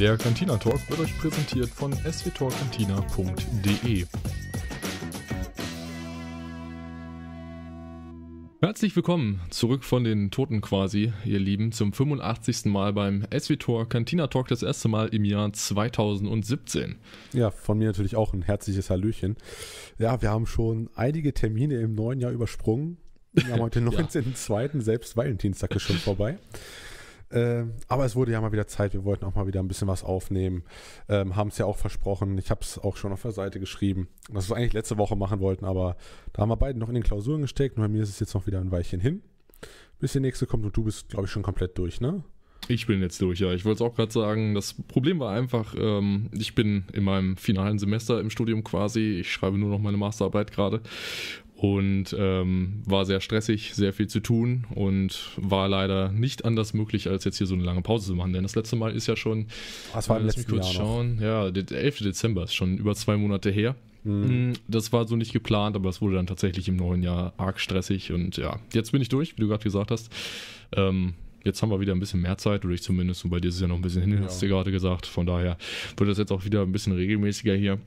Der Cantina Talk wird euch präsentiert von swtalkcantina.de. Herzlich willkommen zurück von den Toten quasi, ihr Lieben, zum 85. Mal beim SWTOR Cantina Talk, das erste Mal im Jahr 2017. Ja, von mir natürlich auch ein herzliches Hallöchen. Ja, wir haben schon einige Termine im neuen Jahr übersprungen. Wir haben heute 19.02. ja. selbst Valentinstag ist schon vorbei. Ähm, aber es wurde ja mal wieder Zeit. Wir wollten auch mal wieder ein bisschen was aufnehmen. Ähm, haben es ja auch versprochen. Ich habe es auch schon auf der Seite geschrieben, dass wir es eigentlich letzte Woche machen wollten. Aber da haben wir beide noch in den Klausuren gesteckt. und bei mir ist es jetzt noch wieder ein Weilchen hin. Bis die nächste kommt und du bist, glaube ich, schon komplett durch, ne? Ich bin jetzt durch, ja. Ich wollte es auch gerade sagen. Das Problem war einfach, ähm, ich bin in meinem finalen Semester im Studium quasi. Ich schreibe nur noch meine Masterarbeit gerade und ähm, war sehr stressig, sehr viel zu tun und war leider nicht anders möglich, als jetzt hier so eine lange Pause zu machen. Denn das letzte Mal ist ja schon, ah, das war äh, lass mich kurz Jahr schauen, noch. ja, der 11. Dezember ist schon über zwei Monate her. Mhm. Mm, das war so nicht geplant, aber es wurde dann tatsächlich im neuen Jahr arg stressig und ja, jetzt bin ich durch, wie du gerade gesagt hast. Ähm, jetzt haben wir wieder ein bisschen mehr Zeit, oder ich zumindest, und bei dir ist es ja noch ein bisschen hin, hast du gerade gesagt. Von daher wird das jetzt auch wieder ein bisschen regelmäßiger hier.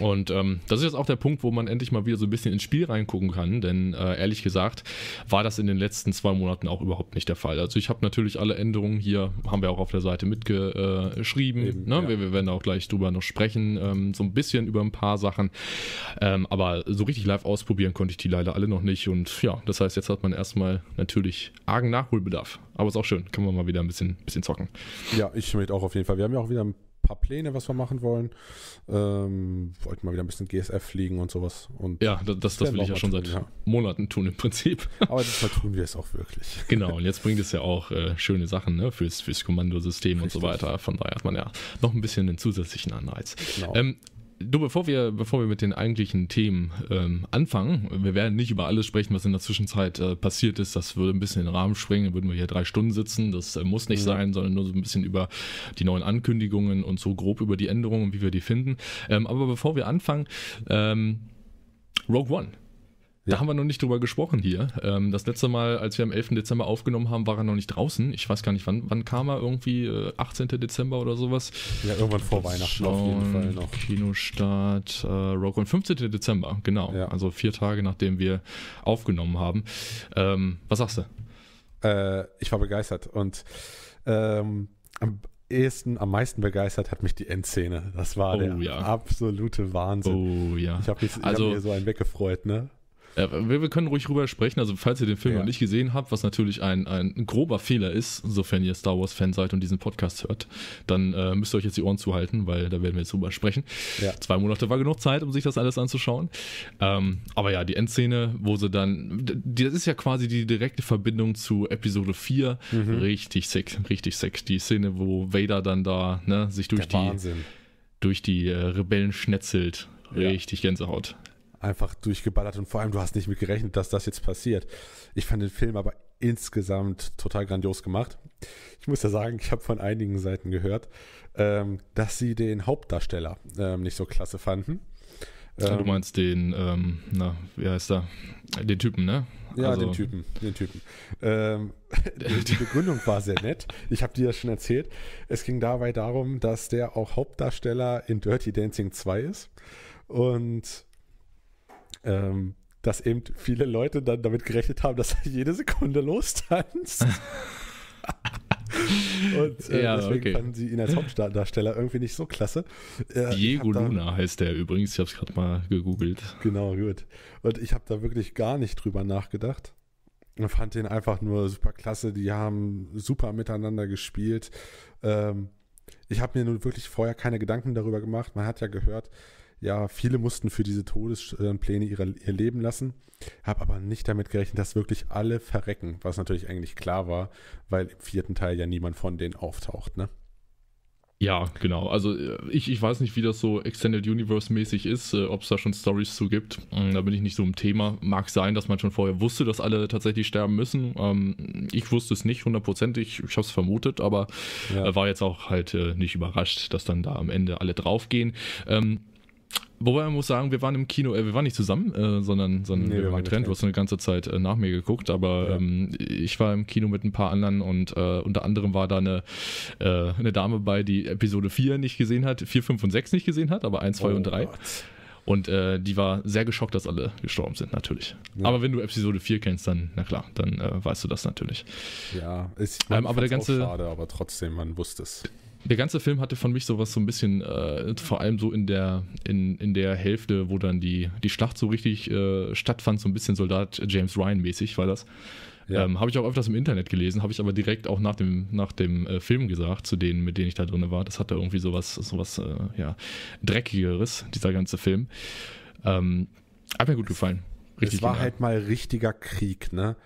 Und ähm, das ist jetzt auch der Punkt, wo man endlich mal wieder so ein bisschen ins Spiel reingucken kann, denn äh, ehrlich gesagt war das in den letzten zwei Monaten auch überhaupt nicht der Fall. Also ich habe natürlich alle Änderungen hier, haben wir auch auf der Seite mitgeschrieben. Eben, ne? ja. wir, wir, werden auch gleich drüber noch sprechen, ähm, so ein bisschen über ein paar Sachen. Ähm, aber so richtig live ausprobieren konnte ich die leider alle noch nicht. Und ja, das heißt, jetzt hat man erstmal natürlich argen Nachholbedarf. Aber ist auch schön, kann man mal wieder ein bisschen, bisschen zocken. Ja, ich möchte auch auf jeden Fall. Wir haben ja auch wieder ein paar Pläne, was wir machen wollen. Ähm, wollten mal wieder ein bisschen GSF fliegen und sowas. Und ja, das, das, das will ich ja schon tun, seit ja. Monaten tun im Prinzip. Aber das tun wir es auch wirklich. Genau, und jetzt bringt es ja auch äh, schöne Sachen ne, fürs, fürs Kommandosystem Richtig. und so weiter. Von daher hat man ja noch ein bisschen einen zusätzlichen Anreiz. Genau. Ähm, Du, bevor wir, bevor wir mit den eigentlichen Themen ähm, anfangen, wir werden nicht über alles sprechen, was in der Zwischenzeit äh, passiert ist. Das würde ein bisschen den Rahmen sprengen. Dann würden wir hier drei Stunden sitzen. Das äh, muss nicht mhm. sein, sondern nur so ein bisschen über die neuen Ankündigungen und so grob über die Änderungen, wie wir die finden. Ähm, aber bevor wir anfangen, ähm, Rogue One da haben wir noch nicht drüber gesprochen hier. Ähm, das letzte Mal, als wir am 11. Dezember aufgenommen haben, war er noch nicht draußen. Ich weiß gar nicht, wann, wann kam er? Irgendwie 18. Äh, Dezember oder sowas? Ja, irgendwann vor Weihnachten Schauen, auf jeden Fall noch. Kinostart, äh, Rock und 15. Dezember, genau. Ja. Also vier Tage, nachdem wir aufgenommen haben. Ähm, was sagst du? Äh, ich war begeistert und ähm, ehesten, am meisten begeistert hat mich die Endszene. Das war oh, der ja. absolute Wahnsinn. Oh ja. Ich habe also, hab mich also so einen weggefreut, ne? Ja, äh, wir, wir, können ruhig rüber sprechen. Also, falls ihr den Film ja. noch nicht gesehen habt, was natürlich ein, ein grober Fehler ist, sofern ihr Star Wars-Fan seid und diesen Podcast hört, dann äh, müsst ihr euch jetzt die Ohren zuhalten, weil da werden wir jetzt drüber sprechen. Ja. Zwei Monate war genug Zeit, um sich das alles anzuschauen. Ähm, aber ja, die Endszene, wo sie dann. Das ist ja quasi die direkte Verbindung zu Episode 4. Mhm. Richtig sick, richtig sick. Die Szene, wo Vader dann da ne, sich durch Der die. Durch die äh, Rebellen schnetzelt. Richtig Gänsehaut einfach durchgeballert und vor allem du hast nicht mit gerechnet, dass das jetzt passiert. Ich fand den Film aber insgesamt total grandios gemacht. Ich muss ja sagen, ich habe von einigen Seiten gehört, ähm, dass sie den Hauptdarsteller ähm, nicht so klasse fanden. Ah, ähm, du meinst den, ähm, na, wie heißt er? Den Typen, ne? Ja, also, den Typen, den Typen. Ähm, die, die Begründung war sehr nett. Ich habe dir das schon erzählt. Es ging dabei darum, dass der auch Hauptdarsteller in Dirty Dancing 2 ist. Und ähm, dass eben viele Leute dann damit gerechnet haben, dass er jede Sekunde lostanzt. Und äh, ja, deswegen okay. fanden sie ihn als Hauptdarsteller irgendwie nicht so klasse. Äh, Diego da, Luna heißt der übrigens, ich habe es gerade mal gegoogelt. Genau, gut. Und ich habe da wirklich gar nicht drüber nachgedacht. Und fand den einfach nur super klasse. Die haben super miteinander gespielt. Ähm, ich habe mir nun wirklich vorher keine Gedanken darüber gemacht. Man hat ja gehört, ja, viele mussten für diese Todespläne ihre, ihr Leben lassen, habe aber nicht damit gerechnet, dass wirklich alle verrecken, was natürlich eigentlich klar war, weil im vierten Teil ja niemand von denen auftaucht, ne? Ja, genau. Also äh, ich, ich weiß nicht, wie das so Extended Universe mäßig ist, äh, ob es da schon Stories zu gibt. Ähm, da bin ich nicht so im Thema. Mag sein, dass man schon vorher wusste, dass alle tatsächlich sterben müssen. Ähm, ich wusste es nicht hundertprozentig. Ich, ich habe es vermutet, aber ja. äh, war jetzt auch halt äh, nicht überrascht, dass dann da am Ende alle draufgehen. Ähm, Wobei man muss sagen, wir waren im Kino, äh, wir waren nicht zusammen, äh, sondern, sondern nee, wir, waren getrennt. Du hast eine ganze Zeit äh, nach mir geguckt, aber ja. ähm, ich war im Kino mit ein paar anderen und äh, unter anderem war da eine, äh, eine Dame bei, die Episode 4 nicht gesehen hat, 4, 5 und 6 nicht gesehen hat, aber 1, 2 oh und 3. Gott. Und äh, die war sehr geschockt, dass alle gestorben sind, natürlich. Ja. Aber wenn du Episode 4 kennst, dann, na klar, dann weißt du das natürlich. Ja, ist ähm, aber der ganze. schade, aber trotzdem, man wusste es der ganze Film hatte von mich sowas so ein bisschen, äh, vor allem so in der, in, in der Hälfte, wo dann die, die Schlacht so richtig äh, stattfand, so ein bisschen Soldat James Ryan mäßig war das. Ja. Ähm, habe ich auch öfters im Internet gelesen, habe ich aber direkt auch nach dem, nach dem äh, Film gesagt, zu denen, mit denen ich da drin war. Das hatte irgendwie sowas, sowas äh, ja, Dreckigeres, dieser ganze Film. Ähm, hat mir gut gefallen. Richtig es war genau. halt mal richtiger Krieg, ne?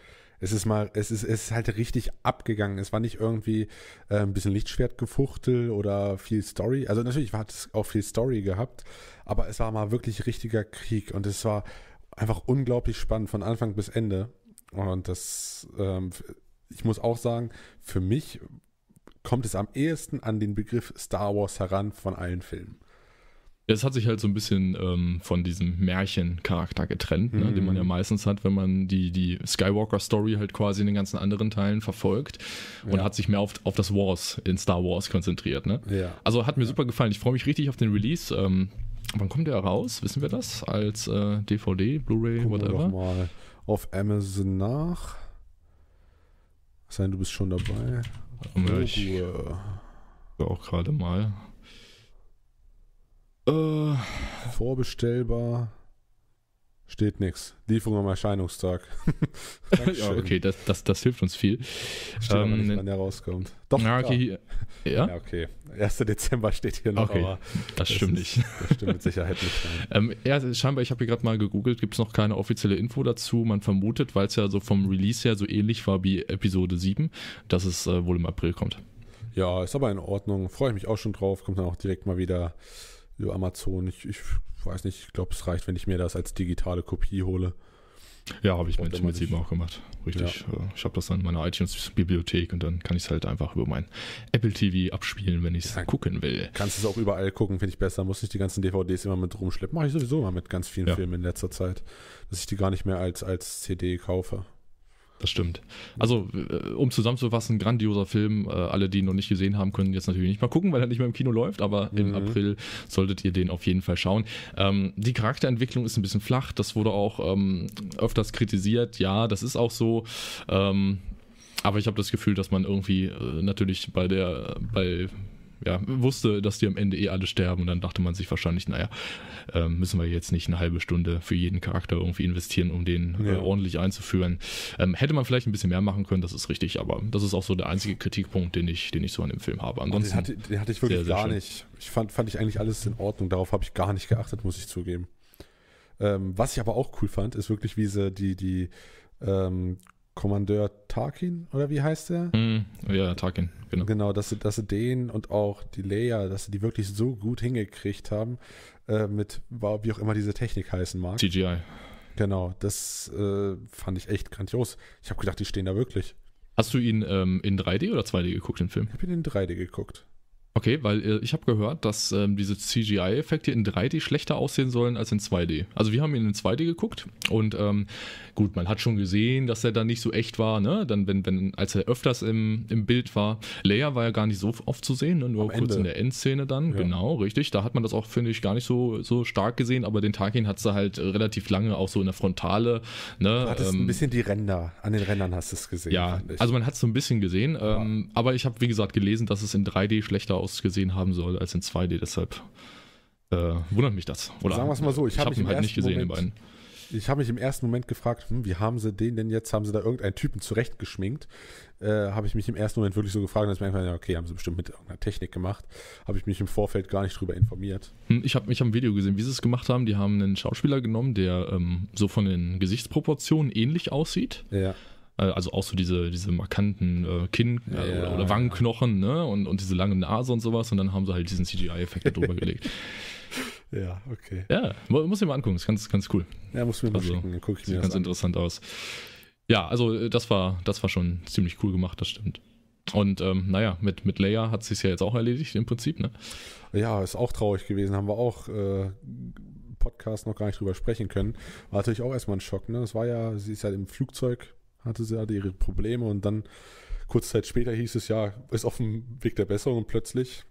Es ist mal, es ist, es ist halt richtig abgegangen. Es war nicht irgendwie äh, ein bisschen Lichtschwertgefuchtel oder viel Story. Also natürlich hat es auch viel Story gehabt, aber es war mal wirklich richtiger Krieg und es war einfach unglaublich spannend von Anfang bis Ende. Und das, ähm, ich muss auch sagen, für mich kommt es am ehesten an den Begriff Star Wars heran von allen Filmen. Es hat sich halt so ein bisschen ähm, von diesem Märchencharakter getrennt, ne, mhm. den man ja mhm. meistens hat, wenn man die, die Skywalker-Story halt quasi in den ganzen anderen Teilen verfolgt und ja. hat sich mehr auf, auf das Wars in Star Wars konzentriert. Ne? Ja. Also hat mir ja. super gefallen. Ich freue mich richtig auf den Release. Ähm, wann kommt der raus? Wissen wir das? Als äh, DVD, Blu-ray, whatever? Doch mal auf Amazon nach. Sein, du bist schon dabei. Ähm, ich, ich auch gerade mal. Äh, Vorbestellbar. Steht nichts. Lieferung am Erscheinungstag. ja, okay, das, das, das hilft uns viel. Steht ähm, nicht, wann der rauskommt. Doch, na, okay. Ja? ja? okay. 1. Dezember steht hier noch, okay. aber das stimmt nicht. Das stimmt mit Sicherheit nicht. ähm, ja, scheinbar, ich habe hier gerade mal gegoogelt, gibt es noch keine offizielle Info dazu. Man vermutet, weil es ja so vom Release her so ähnlich war wie Episode 7, dass es äh, wohl im April kommt. Ja, ist aber in Ordnung. Freue ich mich auch schon drauf. Kommt dann auch direkt mal wieder über Amazon. Ich, ich weiß nicht, ich glaube, es reicht, wenn ich mir das als digitale Kopie hole. Ja, habe ich mit, mein Prinzip auch gemacht. Richtig. Ja. Äh, ich habe das dann in meiner iTunes-Bibliothek und dann kann ich es halt einfach über mein Apple TV abspielen, wenn ich es ja, gucken will. Kannst es auch überall gucken, finde ich besser. Muss nicht die ganzen DVDs immer mit rumschleppen. Mache ich sowieso mal mit ganz vielen ja. Filmen in letzter Zeit, dass ich die gar nicht mehr als, als CD kaufe das stimmt. Also, äh, um zusammenzufassen, grandioser Film. Äh, alle, die ihn noch nicht gesehen haben, können jetzt natürlich nicht mal gucken, weil er nicht mehr im Kino läuft, aber mhm. im April solltet ihr den auf jeden Fall schauen. Ähm, die Charakterentwicklung ist ein bisschen flach, das wurde auch ähm, öfters kritisiert. Ja, das ist auch so. Ähm, aber ich habe das Gefühl, dass man irgendwie äh, natürlich bei der, bei ja, wusste, dass die am Ende eh alle sterben und dann dachte man sich wahrscheinlich, naja, äh, müssen wir jetzt nicht eine halbe Stunde für jeden Charakter irgendwie investieren, um den äh, ja. äh, ordentlich einzuführen. Ähm, hätte man vielleicht ein bisschen mehr machen können, das ist richtig, aber das ist auch so der einzige Kritikpunkt, den ich, den ich so an dem Film habe. Oh, Ansonsten den hatte, den hatte ich wirklich sehr, sehr gar schön. nicht. Ich fand, fand ich eigentlich alles in Ordnung, darauf habe ich gar nicht geachtet, muss ich zugeben. Ähm, was ich aber auch cool fand, ist wirklich, wie sie die, die ähm, Kommandeur Tarkin, oder wie heißt er? Mm, ja, Tarkin, genau. Genau, dass sie, dass sie den und auch die Leia, dass sie die wirklich so gut hingekriegt haben, äh, mit, wie auch immer diese Technik heißen mag. CGI. Genau, das äh, fand ich echt grandios. Ich habe gedacht, die stehen da wirklich. Hast du ihn ähm, in 3D oder 2D geguckt, den Film? Ich habe ihn in 3D geguckt. Okay, weil äh, ich habe gehört, dass ähm, diese CGI-Effekte in 3D schlechter aussehen sollen als in 2D. Also wir haben ihn in 2D geguckt und ähm, gut, man hat schon gesehen, dass er dann nicht so echt war, ne? Dann, wenn, wenn, als er öfters im, im Bild war, Leia war ja gar nicht so oft zu sehen, ne? nur Am kurz Ende. in der Endszene dann, ja. genau, richtig. Da hat man das auch, finde ich, gar nicht so, so stark gesehen, aber den Tarkin hat sie halt relativ lange auch so in der Frontale. Ne? Du hattest ähm, ein bisschen die Ränder, an den Rändern hast du es gesehen. Ja, also man hat es so ein bisschen gesehen, ähm, ja. aber ich habe, wie gesagt, gelesen, dass es in 3D schlechter aussieht ausgesehen haben soll als in 2D. Deshalb äh, wundert mich das. Oder sagen wir es mal so, ich, ich habe hab ihn halt nicht gesehen, Moment, den beiden. Ich habe mich im ersten Moment gefragt, hm, wie haben sie den denn jetzt? Haben sie da irgendeinen Typen zurechtgeschminkt? Äh, habe ich mich im ersten Moment wirklich so gefragt, dass ich mir einfach, ja, okay, haben sie bestimmt mit irgendeiner Technik gemacht. Habe ich mich im Vorfeld gar nicht drüber informiert. Hm, ich habe mich am Video gesehen, wie sie es gemacht haben. Die haben einen Schauspieler genommen, der ähm, so von den Gesichtsproportionen ähnlich aussieht. Ja äh, also auch so diese, diese markanten äh, Kinn- äh, ja, oder, oder, Wangenknochen ne? und, und diese lange Nase und sowas. Und dann haben sie halt diesen CGI-Effekt da drüber gelegt. Ja, okay. Ja, muss ich mal angucken, ist ganz, ganz cool. Ja, muss ich mir mal also, schicken, dann gucke ich mir Sieht ganz interessant aus. Ja, also äh, das war, das war schon ziemlich cool gemacht, das stimmt. Und ähm, naja, mit, mit Leia hat sich ja jetzt auch erledigt im Prinzip, ne? Ja, ist auch traurig gewesen, haben wir auch äh, Podcast noch gar nicht drüber sprechen können. War natürlich auch erstmal ein Schock, ne? Das war ja, sie ist halt im Flugzeug hatte sie hatte ihre Probleme und dann kurz Zeit später hieß es ja, ist auf dem Weg der Besserung und plötzlich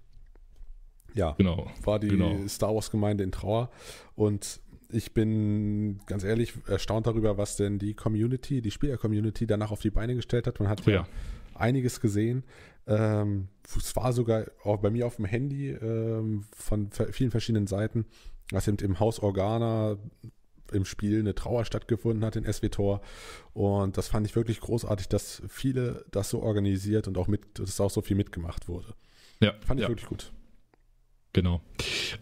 ja, genau, war die genau. Star Wars Gemeinde in Trauer und ich bin ganz ehrlich erstaunt darüber, was denn die Community, die Spieler-Community danach auf die Beine gestellt hat. Man hat oh, ja, ja einiges gesehen. Ähm, es war sogar auch bei mir auf dem Handy ähm, von vielen verschiedenen Seiten, was also eben im Haus Organa im Spiel eine Trauer stattgefunden hat in SW-Tor. Und das fand ich wirklich großartig, dass viele das so organisiert und auch mit, dass auch so viel mitgemacht wurde. Ja. Fand ich ja. wirklich gut. Genau.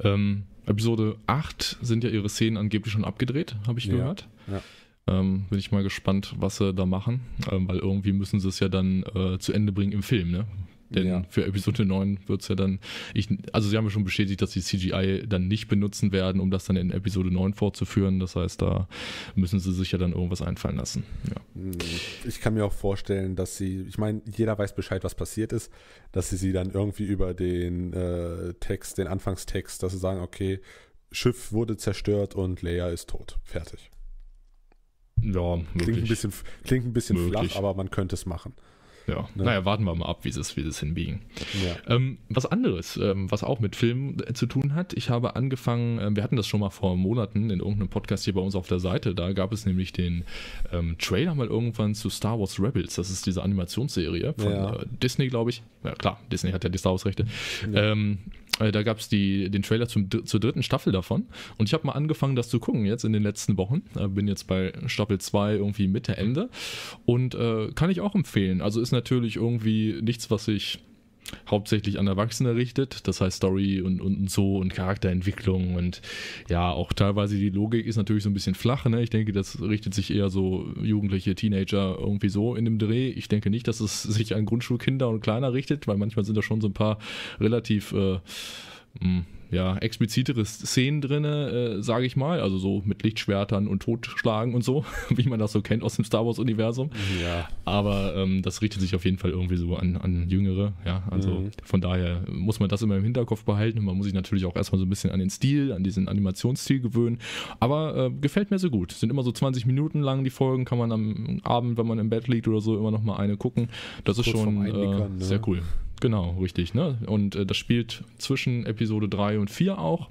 Ähm, Episode 8 sind ja ihre Szenen angeblich schon abgedreht, habe ich ja. gehört. Ja. Ähm, bin ich mal gespannt, was sie da machen, ähm, weil irgendwie müssen sie es ja dann äh, zu Ende bringen im Film, ne? Denn ja. für Episode 9 wird es ja dann, ich, also sie haben ja schon bestätigt, dass sie CGI dann nicht benutzen werden, um das dann in Episode 9 fortzuführen. Das heißt, da müssen sie sich ja dann irgendwas einfallen lassen. Ja. Hm, ich kann mir auch vorstellen, dass sie, ich meine, jeder weiß Bescheid, was passiert ist, dass sie sie dann irgendwie über den äh, Text, den Anfangstext, dass sie sagen, okay, Schiff wurde zerstört und Leia ist tot. Fertig. Ja, möglich. Klingt ein bisschen, klingt ein bisschen flach, aber man könnte es machen. Ja, ne? naja, warten wir mal ab, wie sie es, wie es hinbiegen. Ja. Ähm, was anderes, ähm, was auch mit Film äh, zu tun hat, ich habe angefangen, äh, wir hatten das schon mal vor Monaten in irgendeinem Podcast hier bei uns auf der Seite, da gab es nämlich den ähm, Trailer mal irgendwann zu Star Wars Rebels, das ist diese Animationsserie von ja. äh, Disney, glaube ich. Ja klar, Disney hat ja die Star Wars Rechte. Ja. Ähm, äh, da gab es den Trailer zum, zur dritten Staffel davon. Und ich habe mal angefangen, das zu gucken jetzt in den letzten Wochen. Äh, bin jetzt bei Staffel 2 irgendwie Mitte, Ende. Und äh, kann ich auch empfehlen. Also ist natürlich irgendwie nichts, was ich hauptsächlich an Erwachsene richtet. Das heißt Story und, und so und Charakterentwicklung und ja, auch teilweise die Logik ist natürlich so ein bisschen flach. Ne? Ich denke, das richtet sich eher so jugendliche Teenager irgendwie so in dem Dreh. Ich denke nicht, dass es sich an Grundschulkinder und kleiner richtet, weil manchmal sind da schon so ein paar relativ... Äh, hm, ja, explizitere Szenen drin, äh, sage ich mal. Also so mit Lichtschwertern und Totschlagen und so, wie man das so kennt aus dem Star Wars-Universum. Ja. Aber ähm, das richtet sich auf jeden Fall irgendwie so an, an Jüngere. Ja, also mhm. von daher muss man das immer im Hinterkopf behalten. man muss sich natürlich auch erstmal so ein bisschen an den Stil, an diesen Animationsstil gewöhnen. Aber äh, gefällt mir so gut. Sind immer so 20 Minuten lang die Folgen, kann man am Abend, wenn man im Bett liegt oder so, immer noch mal eine gucken. Das Kurz ist schon äh, ne? sehr cool. Genau, richtig. Ne? Und äh, das spielt zwischen Episode 3 und 4 auch.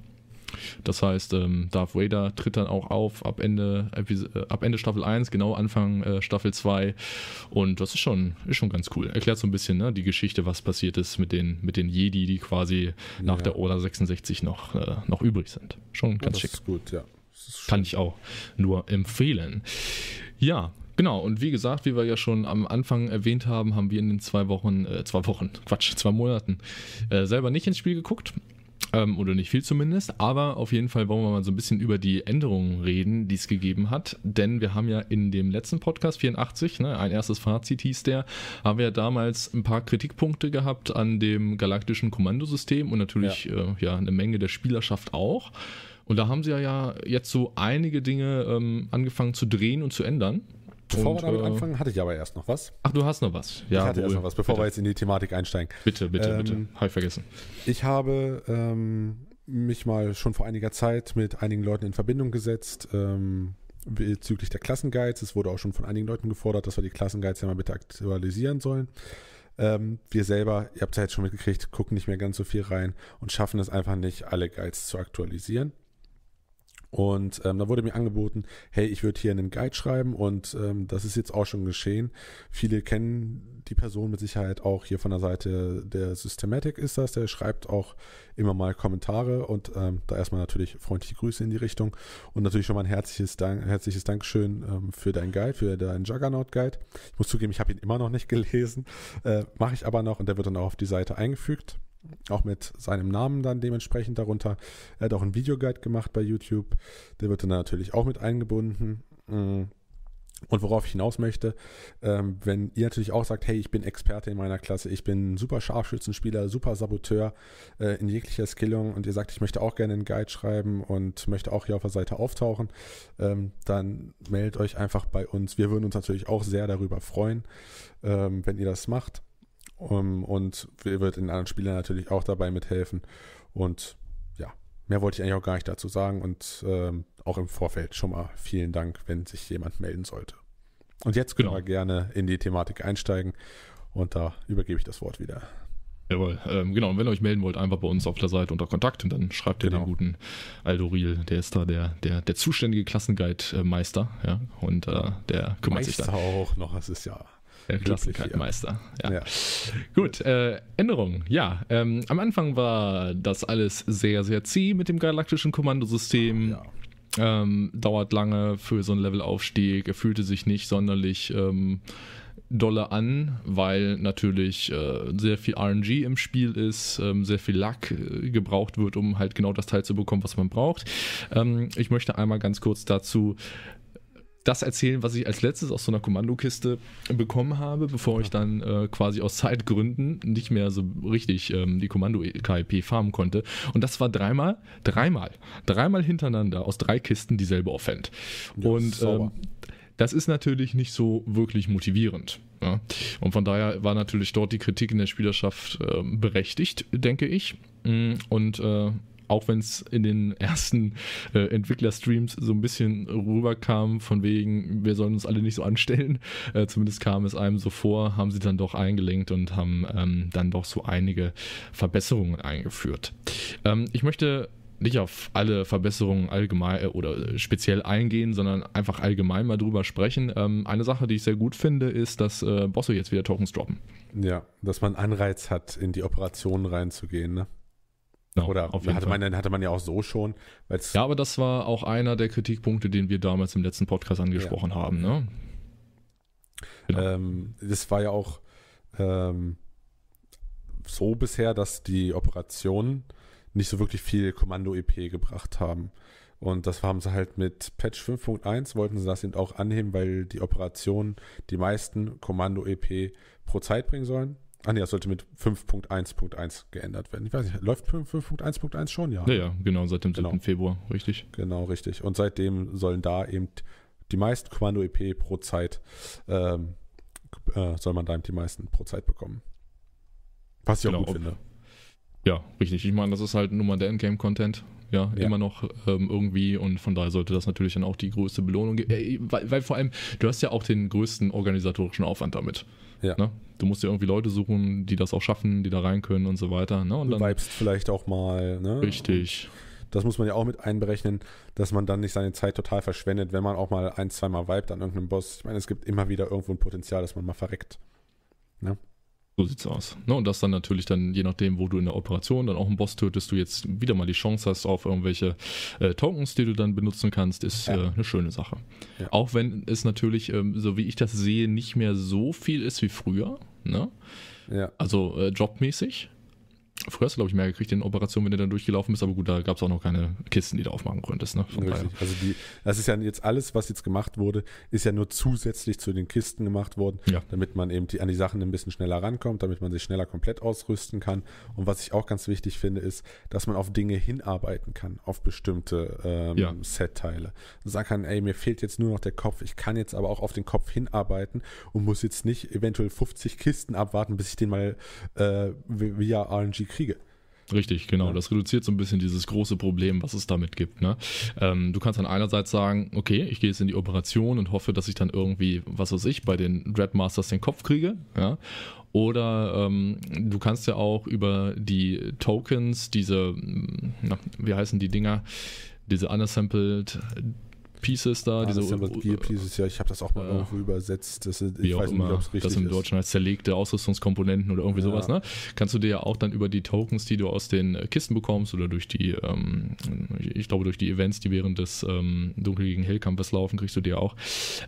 Das heißt, ähm, Darth Vader tritt dann auch auf ab Ende, äh, ab Ende Staffel 1, genau Anfang äh, Staffel 2. Und das ist schon, ist schon ganz cool. Erklärt so ein bisschen ne, die Geschichte, was passiert ist mit den, mit den Jedi, die quasi ja. nach der Order 66 noch, äh, noch übrig sind. Schon ganz ja, das schick. Ist gut, ja. Ist Kann ich auch nur empfehlen. Ja, Genau, und wie gesagt, wie wir ja schon am Anfang erwähnt haben, haben wir in den zwei Wochen, äh, zwei Wochen, Quatsch, zwei Monaten äh, selber nicht ins Spiel geguckt. Ähm, oder nicht viel zumindest, aber auf jeden Fall wollen wir mal so ein bisschen über die Änderungen reden, die es gegeben hat. Denn wir haben ja in dem letzten Podcast 84, ne, ein erstes Fazit hieß der, haben wir ja damals ein paar Kritikpunkte gehabt an dem galaktischen Kommandosystem und natürlich ja, äh, ja eine Menge der Spielerschaft auch. Und da haben sie ja jetzt so einige Dinge ähm, angefangen zu drehen und zu ändern. Bevor und, wir damit äh, anfangen, hatte ich aber erst noch was. Ach, du hast noch was. Ja, ich hatte wohl. erst noch was, bevor bitte. wir jetzt in die Thematik einsteigen. Bitte, bitte, ähm, bitte. Habe ich vergessen. Ich habe ähm, mich mal schon vor einiger Zeit mit einigen Leuten in Verbindung gesetzt ähm, bezüglich der Klassengeiz. Es wurde auch schon von einigen Leuten gefordert, dass wir die Klassengeiz ja mal bitte aktualisieren sollen. Ähm, wir selber, ihr habt es ja jetzt schon mitgekriegt, gucken nicht mehr ganz so viel rein und schaffen es einfach nicht, alle Guides zu aktualisieren. Und ähm, da wurde mir angeboten, hey, ich würde hier einen Guide schreiben und ähm, das ist jetzt auch schon geschehen. Viele kennen die Person mit Sicherheit auch hier von der Seite der Systematic ist das, der schreibt auch immer mal Kommentare und ähm, da erstmal natürlich freundliche Grüße in die Richtung und natürlich schon mal ein herzliches, Dank, herzliches Dankeschön ähm, für deinen Guide, für deinen Juggernaut-Guide. Ich muss zugeben, ich habe ihn immer noch nicht gelesen, äh, mache ich aber noch und der wird dann auch auf die Seite eingefügt auch mit seinem Namen dann dementsprechend darunter. Er hat auch einen Videoguide gemacht bei YouTube. Der wird dann natürlich auch mit eingebunden. Mm. Und worauf ich hinaus möchte, ähm, wenn ihr natürlich auch sagt, hey, ich bin Experte in meiner Klasse, ich bin super Scharfschützenspieler, super Saboteur äh, in jeglicher Skillung und ihr sagt, ich möchte auch gerne einen Guide schreiben und möchte auch hier auf der Seite auftauchen, ähm, dann meldet euch einfach bei uns. Wir würden uns natürlich auch sehr darüber freuen, ähm, wenn ihr das macht. Um, ähm, und wird den anderen Spielern natürlich auch dabei mithelfen. Und ja, mehr wollte ich eigentlich auch gar nicht dazu sagen. Und ähm, auch im Vorfeld schon mal vielen Dank, wenn sich jemand melden sollte. Und jetzt können genau. wir gerne in die Thematik einsteigen. Und da übergebe ich das Wort wieder. Jawohl, ähm, genau. Und wenn ihr euch melden wollt, einfach bei uns auf der Seite unter Kontakt und dann schreibt ihr den genau. guten Aldoril. Der ist da der, der, der zuständige Klassenguide-Meister. Ja? Und äh, der kümmert Meister sich da. auch noch, das ist ja. Der Klassenmeister. Ja. ja. Gut, äh, Änderungen. Ja, ähm, am Anfang war das alles sehr, sehr zäh mit dem galaktischen Kommandosystem. Ja. Ähm, dauert lange für so einen Levelaufstieg. Er fühlte sich nicht sonderlich ähm, dolle an, weil natürlich äh, sehr viel RNG im Spiel ist, ähm, sehr viel Luck äh, gebraucht wird, um halt genau das Teil zu bekommen, was man braucht. Ähm, ich möchte einmal ganz kurz dazu das erzählen, was ich als letztes aus so einer Kommandokiste bekommen habe, bevor ich dann äh, quasi aus Zeitgründen nicht mehr so richtig ähm, die Kommando-KIP farmen konnte. Und das war dreimal, dreimal, dreimal hintereinander aus drei Kisten dieselbe Offend. Und ähm, das ist natürlich nicht so wirklich motivierend. Ja? Und von daher war natürlich dort die Kritik in der Spielerschaft äh, berechtigt, denke ich. Mm, und äh, auch wenn es in den ersten äh, Entwicklerstreams so ein bisschen rüberkam, von wegen, wir sollen uns alle nicht so anstellen, äh, zumindest kam es einem so vor, haben sie dann doch eingelenkt und haben ähm, dann doch so einige Verbesserungen eingeführt. Ähm, ich möchte nicht auf alle Verbesserungen allgemein äh, oder äh, speziell eingehen, sondern einfach allgemein mal drüber sprechen. Ähm, eine Sache, die ich sehr gut finde, ist, dass äh, Bosse jetzt wieder Tokens droppen. Ja, dass man Anreiz hat, in die Operationen reinzugehen. Ne? Ja, Oder hatte Fall. man, hatte man ja auch so schon. Ja, aber das war auch einer der Kritikpunkte, den wir damals im letzten Podcast angesprochen ja. haben. Ne? Genau. Ähm, das war ja auch ähm, so bisher, dass die Operationen nicht so wirklich viel Kommando-EP gebracht haben. Und das haben sie halt mit Patch 5.1 wollten sie das eben auch anheben, weil die Operationen die meisten Kommando-EP pro Zeit bringen sollen. Ah ne, das sollte mit 5.1.1 geändert werden. Ich weiß nicht, läuft 5.1.1 schon, ja? Ja, ja, genau, seit dem 7. Genau. Februar, richtig. Genau, richtig. Und seitdem sollen da eben die meisten Kommando-EP pro Zeit, ähm, äh, soll man da eben die meisten pro Zeit bekommen. Was ich genau, auch gut ob, finde. Ja, richtig. Ich meine, das ist halt nun mal der Endgame-Content. Ja, ja, immer noch ähm, irgendwie und von daher sollte das natürlich dann auch die größte Belohnung geben. Äh, weil, weil vor allem, du hast ja auch den größten organisatorischen Aufwand damit. Ja. Ne? Du musst dir irgendwie Leute suchen, die das auch schaffen, die da rein können und so weiter. Ne? Und du vibest vielleicht auch mal. Ne? Richtig. Das muss man ja auch mit einberechnen, dass man dann nicht seine Zeit total verschwendet, wenn man auch mal ein, zweimal vibet an irgendeinem Boss. Ich meine, es gibt immer wieder irgendwo ein Potenzial, dass man mal verreckt. Ne? So sieht's aus. Ne? Und das dann natürlich dann, je nachdem, wo du in der Operation dann auch einen Boss tötest, du jetzt wieder mal die Chance hast auf irgendwelche äh, Tokens, die du dann benutzen kannst, ist ja. äh, eine schöne Sache. Ja. Auch wenn es natürlich, ähm, so wie ich das sehe, nicht mehr so viel ist wie früher. Ne? Ja. Also äh, jobmäßig. Früher hast du, glaube ich, mehr gekriegt in Operationen, wenn du dann durchgelaufen bist, aber gut, da gab es auch noch keine Kisten, die du aufmachen konntest. Ne? Also die, das ist ja jetzt alles, was jetzt gemacht wurde, ist ja nur zusätzlich zu den Kisten gemacht worden, ja. damit man eben die, an die Sachen ein bisschen schneller rankommt, damit man sich schneller komplett ausrüsten kann. Und was ich auch ganz wichtig finde, ist, dass man auf Dinge hinarbeiten kann, auf bestimmte ähm, ja. Set-Teile. Sagen kann, ey, mir fehlt jetzt nur noch der Kopf, ich kann jetzt aber auch auf den Kopf hinarbeiten und muss jetzt nicht eventuell 50 Kisten abwarten, bis ich den mal äh, via RNG Kriege. Richtig, genau. Das reduziert so ein bisschen dieses große Problem, was es damit gibt. Ne? Ähm, du kannst dann einerseits sagen, okay, ich gehe jetzt in die Operation und hoffe, dass ich dann irgendwie, was weiß ich, bei den Dreadmasters den Kopf kriege. Ja? Oder ähm, du kannst ja auch über die Tokens, diese, na, wie heißen die Dinger, diese unassembled Pieces da. Ah, diese Assembled Gear Pieces, ja, ich habe das auch mal äh, irgendwo übersetzt. Das, ist, ich weiß nicht, ob es richtig ist. Das im Deutschen als zerlegte Ausrüstungskomponenten oder irgendwie ja. sowas, ne? Kannst du dir ja auch dann über die Tokens, die du aus den äh, Kisten bekommst oder durch die, ähm, ich glaube, durch die Events, die während des ähm, Dunkel gegen Hellkampfes laufen, kriegst du dir auch,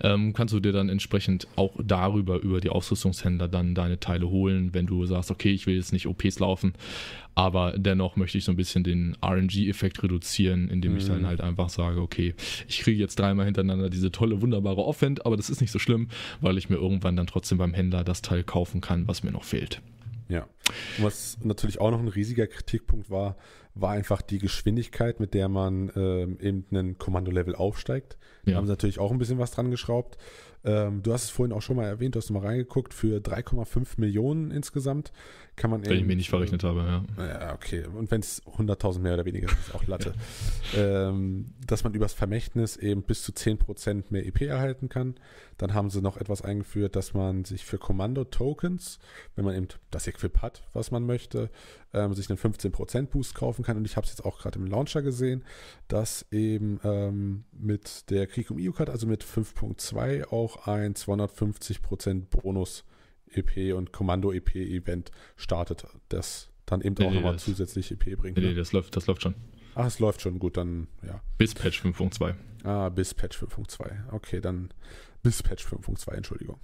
ähm, kannst du dir dann entsprechend auch darüber, über die Ausrüstungshändler dann deine Teile holen, wenn du sagst, okay, ich will jetzt nicht OPs laufen, aber dennoch möchte ich so ein bisschen den RNG-Effekt reduzieren, indem ich dann mhm. halt einfach sage, okay, ich kriege jetzt dreimal hintereinander diese tolle, wunderbare Offend, aber das ist nicht so schlimm, weil ich mir irgendwann dann trotzdem beim Händler das Teil kaufen kann, was mir noch fehlt. Ja. Und was natürlich auch noch ein riesiger Kritikpunkt war, war einfach die Geschwindigkeit, mit der man ähm, eben ein Kommandolevel level aufsteigt. Ja. haben sie natürlich auch ein bisschen was dran geschraubt. Ähm, du hast es vorhin auch schon mal erwähnt, du hast mal reingeguckt, für 3,5 Millionen insgesamt kann man Wenn eben, ich mir nicht verrechnet äh, habe, ja. Ja, okay. Und wenn es 100.000 mehr oder weniger ist, ist auch Latte. ähm, dass man übers Vermächtnis eben bis zu 10% mehr EP erhalten kann. Dann haben sie noch etwas eingeführt, dass man sich für Kommando-Tokens, wenn man eben das Equip hat, was man möchte, ähm, sich einen 15% Boost kaufen kann. Und ich habe es jetzt auch gerade im Launcher gesehen, dass eben ähm, mit der Krieg um EU-Card, also mit 5.2, auch ein 250% Bonus EP und Kommando EP Event startet, das dann eben nee, auch nee, nochmal zusätzlich EP bringt. Nee, ne? nee, das läuft, das läuft schon. Ach, es läuft schon, gut, dann ja. Bis Patch 5.2. Ah, bis Patch 5.2. Okay, dann bis Patch 5.2, Entschuldigung.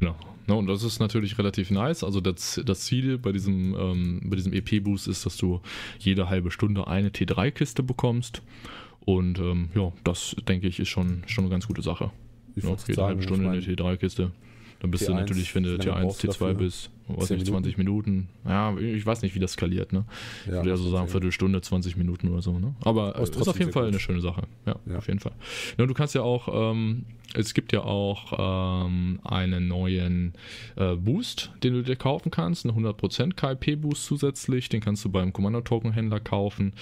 Ja. No, und das ist natürlich relativ nice. Also das, das Ziel bei diesem, ähm, diesem EP-Boost ist, dass du jede halbe Stunde eine T3-Kiste bekommst. Und ähm, ja, das denke ich ist schon, schon eine ganz gute Sache. Ich ja, jede sagen, halbe Stunde ich mein, eine T3-Kiste. Dann bist T1, du natürlich, wenn du T1, T2 bist was nicht, 20 Minuten. Ja, ich weiß nicht, wie das skaliert, ne? Ich ja, würde ja so sagen, Viertelstunde, 20 Minuten oder so, ne? Aber es ist auf jeden Fall gut. eine schöne Sache. Ja, ja, auf jeden Fall. Ja, du kannst ja auch, ähm, es gibt ja auch ähm, einen neuen äh, Boost, den du dir kaufen kannst, einen 100% KIP-Boost zusätzlich, den kannst du beim Kommando-Token-Händler kaufen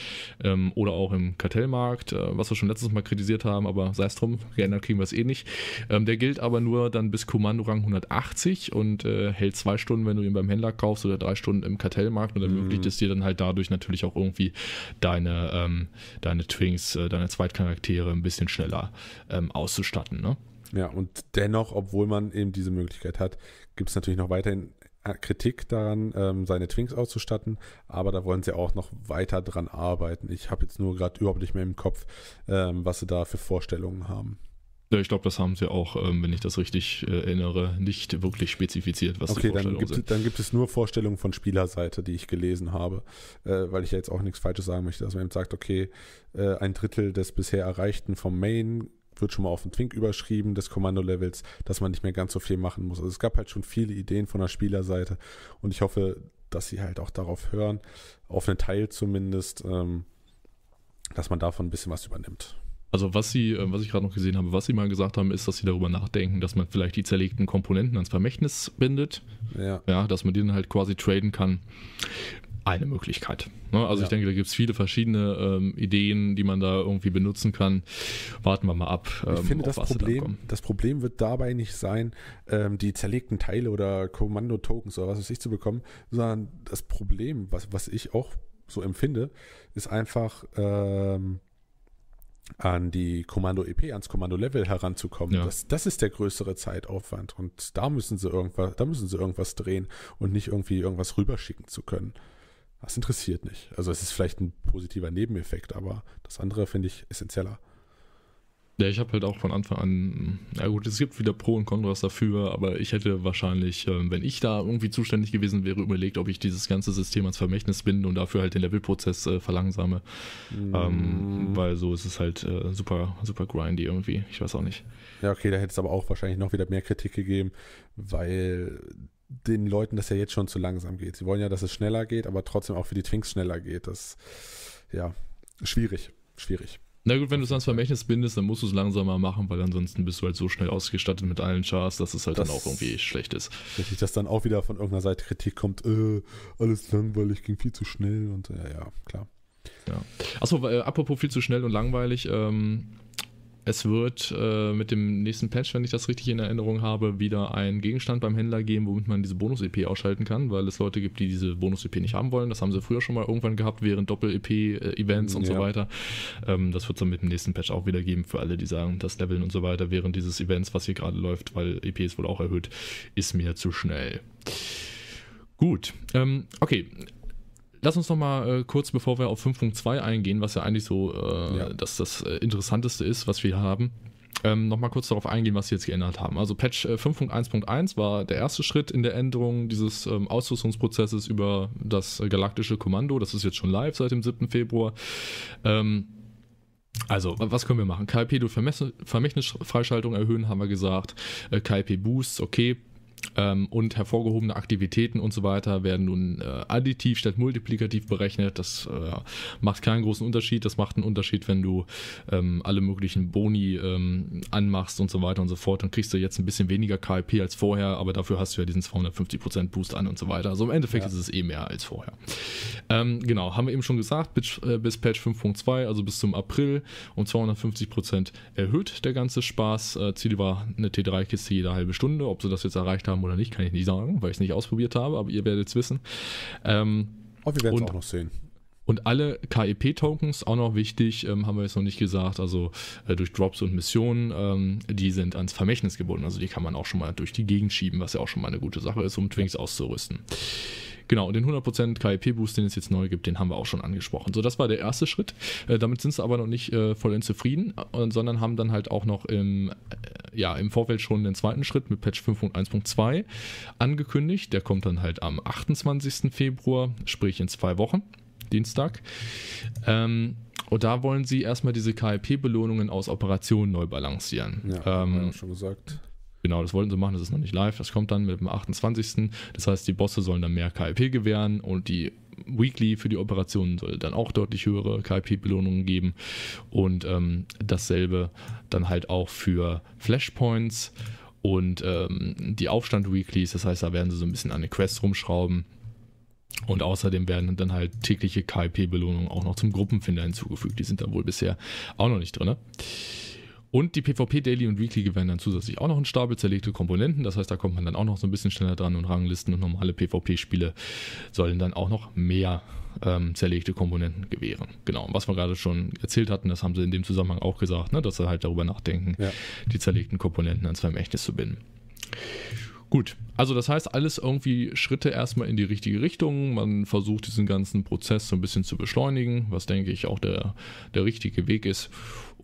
ähm, oder auch im Kartellmarkt, äh, was wir schon letztes Mal kritisiert haben, aber sei es drum, geändert kriegen wir es eh nicht. Ähm, der gilt aber nur dann bis Kommando-Rang 180 und äh, hält zwei Stunden, wenn wenn du ihn beim Händler kaufst oder drei Stunden im Kartellmarkt und mhm. ermöglicht mhm. es dir dann halt dadurch natürlich auch irgendwie deine, ähm, deine Twinks, äh, deine Zweitcharaktere ein bisschen schneller ähm, auszustatten. Ne? Ja, und dennoch, obwohl man eben diese Möglichkeit hat, gibt es natürlich noch weiterhin äh, Kritik daran, ähm, seine Twinks auszustatten, aber da wollen sie auch noch weiter dran arbeiten. Ich habe jetzt nur gerade überhaupt nicht mehr im Kopf, ähm, was sie da für Vorstellungen haben. Ja, ich glaube, das haben sie auch, ähm, wenn ich das richtig äh, erinnere, nicht wirklich spezifiziert, was okay, die Vorstellungen dann gibt, sind. Dann gibt es nur Vorstellungen von Spielerseite, die ich gelesen habe, äh, weil ich ja jetzt auch nichts Falsches sagen möchte, dass man eben sagt, okay, äh, ein Drittel des bisher Erreichten vom Main wird schon mal auf den Twink überschrieben des Kommando-Levels, dass man nicht mehr ganz so viel machen muss. Also es gab halt schon viele Ideen von der Spielerseite und ich hoffe, dass sie halt auch darauf hören, auf einen Teil zumindest, ähm, dass man davon ein bisschen was übernimmt. Also was sie, äh, was ich gerade noch gesehen habe, was sie mal gesagt haben, ist, dass sie darüber nachdenken, dass man vielleicht die zerlegten Komponenten ans Vermächtnis bindet. Ja. ja dass man die dann halt quasi traden kann. Eine Möglichkeit. Ne? Also ja. ich denke, da gibt es viele verschiedene ähm, Ideen, die man da irgendwie benutzen kann. Warten wir mal ab. Ähm, ich finde, das Problem, das Problem wird dabei nicht sein, ähm, die zerlegten Teile oder Kommando-Tokens oder was weiß ich zu bekommen, sondern das Problem, was, was ich auch so empfinde, ist einfach ähm, an die Kommando-EP, ans Kommando-Level heranzukommen. Ja. Das, das ist der größere Zeitaufwand und da müssen sie irgendwas, da müssen sie irgendwas drehen und nicht irgendwie irgendwas rüberschicken zu können. Das interessiert nicht. Also es ist vielleicht ein positiver Nebeneffekt, aber das andere finde ich essentieller. Ja, ich habe halt auch von Anfang an, na hm, gut, es gibt wieder Pro und Kontras dafür, aber ich hätte wahrscheinlich, ähm, wenn ich da irgendwie zuständig gewesen wäre, überlegt, ob ich dieses ganze System ans Vermächtnis binde und dafür halt den Levelprozess äh, verlangsame. Mm. Ähm, weil so ist es halt äh, super, super grindy irgendwie. Ich weiß auch nicht. Ja, okay, da hätte es aber auch wahrscheinlich noch wieder mehr Kritik gegeben, weil den Leuten das ja jetzt schon zu langsam geht. Sie wollen ja, dass es schneller geht, aber trotzdem auch für die Twinks schneller geht. Das, ja, schwierig, schwierig. Na gut, wenn du es ans Vermächtnis bindest, dann musst du es langsamer machen, weil ansonsten bist du halt so schnell ausgestattet mit allen Chars, dass es halt das dann auch irgendwie schlecht ist. Richtig, dass dann auch wieder von irgendeiner Seite Kritik kommt, äh, alles langweilig, ging viel zu schnell und ja, äh, ja, klar. Ja. Achso, äh, apropos viel zu schnell und langweilig, ähm, es wird äh, mit dem nächsten Patch, wenn ich das richtig in Erinnerung habe, wieder einen Gegenstand beim Händler geben, womit man diese Bonus-EP ausschalten kann, weil es Leute gibt, die diese Bonus-EP nicht haben wollen. Das haben sie früher schon mal irgendwann gehabt, während Doppel-EP-Events äh, und ja. so weiter. Ähm, das wird es dann mit dem nächsten Patch auch wieder geben für alle, die sagen, das Leveln und so weiter während dieses Events, was hier gerade läuft, weil EP ist wohl auch erhöht, ist mir zu schnell. Gut, ähm, okay lass uns noch mal äh, kurz, bevor wir auf 5.2 eingehen, was ja eigentlich so äh, ja. Das, das äh, Interessanteste ist, was wir haben, ähm, mal kurz darauf eingehen, was sie jetzt geändert haben. Also Patch äh, 5.1.1 war der erste Schritt in der Änderung dieses ähm, Ausrüstungsprozesses über das äh, galaktische Kommando. Das ist jetzt schon live seit dem 7. Februar. Ähm, also, was können wir machen? KIP durch Vermächtnisfreischaltung erhöhen, haben wir gesagt. Äh, KIP Boost, okay, ähm, und hervorgehobene Aktivitäten und so weiter werden nun äh, additiv statt multiplikativ berechnet. Das äh, macht keinen großen Unterschied. Das macht einen Unterschied, wenn du ähm, alle möglichen Boni ähm, anmachst und so weiter und so fort. Dann kriegst du jetzt ein bisschen weniger KIP als vorher, aber dafür hast du ja diesen 250% Boost an und so weiter. Also im Endeffekt ja. ist es eh mehr als vorher. Ähm, genau, haben wir eben schon gesagt, bis, äh, bis Patch 5.2, also bis zum April, um 250% erhöht der ganze Spaß. Äh, Ziel war eine T3-Kiste jede halbe Stunde. Ob sie das jetzt erreicht haben oder nicht, kann ich nicht sagen, weil ich es nicht ausprobiert habe, aber ihr werdet es wissen. Ähm, oh, wir werden es auch noch sehen. Und alle KEP-Tokens, auch noch wichtig, ähm, haben wir jetzt noch nicht gesagt, also äh, durch Drops und Missionen, ähm, die sind ans Vermächtnis gebunden. Also die kann man auch schon mal durch die Gegend schieben, was ja auch schon mal eine gute Sache ist, um Twinks auszurüsten. Genau, den 100% KIP-Boost, den es jetzt neu gibt, den haben wir auch schon angesprochen. So, das war der erste Schritt. Äh, damit sind sie aber noch nicht äh, vollends zufrieden, äh, sondern haben dann halt auch noch im, äh, ja, im Vorfeld schon den zweiten Schritt mit Patch 5.1.2 angekündigt. Der kommt dann halt am 28. Februar, sprich in zwei Wochen, Dienstag. Ähm, und da wollen sie erstmal diese KIP-Belohnungen aus Operationen neu balancieren. Ja, ähm, ja schon gesagt. Genau, das wollten sie machen, das ist noch nicht live. Das kommt dann mit dem 28. Das heißt, die Bosse sollen dann mehr KIP gewähren und die Weekly für die Operationen soll dann auch deutlich höhere KIP-Belohnungen geben. Und ähm, dasselbe dann halt auch für Flashpoints und ähm, die Aufstand-Weeklies. Das heißt, da werden sie so ein bisschen an den Quests rumschrauben. Und außerdem werden dann halt tägliche KIP-Belohnungen auch noch zum Gruppenfinder hinzugefügt. Die sind da wohl bisher auch noch nicht drin. Und die PvP Daily und Weekly gewähren dann zusätzlich auch noch einen Stapel zerlegte Komponenten. Das heißt, da kommt man dann auch noch so ein bisschen schneller dran und Ranglisten und normale PvP-Spiele sollen dann auch noch mehr ähm, zerlegte Komponenten gewähren. Genau. Und was wir gerade schon erzählt hatten, das haben sie in dem Zusammenhang auch gesagt, ne, dass sie halt darüber nachdenken, ja. die zerlegten Komponenten ans Vermächtnis zu binden. Gut, also das heißt, alles irgendwie Schritte erstmal in die richtige Richtung. Man versucht diesen ganzen Prozess so ein bisschen zu beschleunigen, was denke ich auch der, der richtige Weg ist.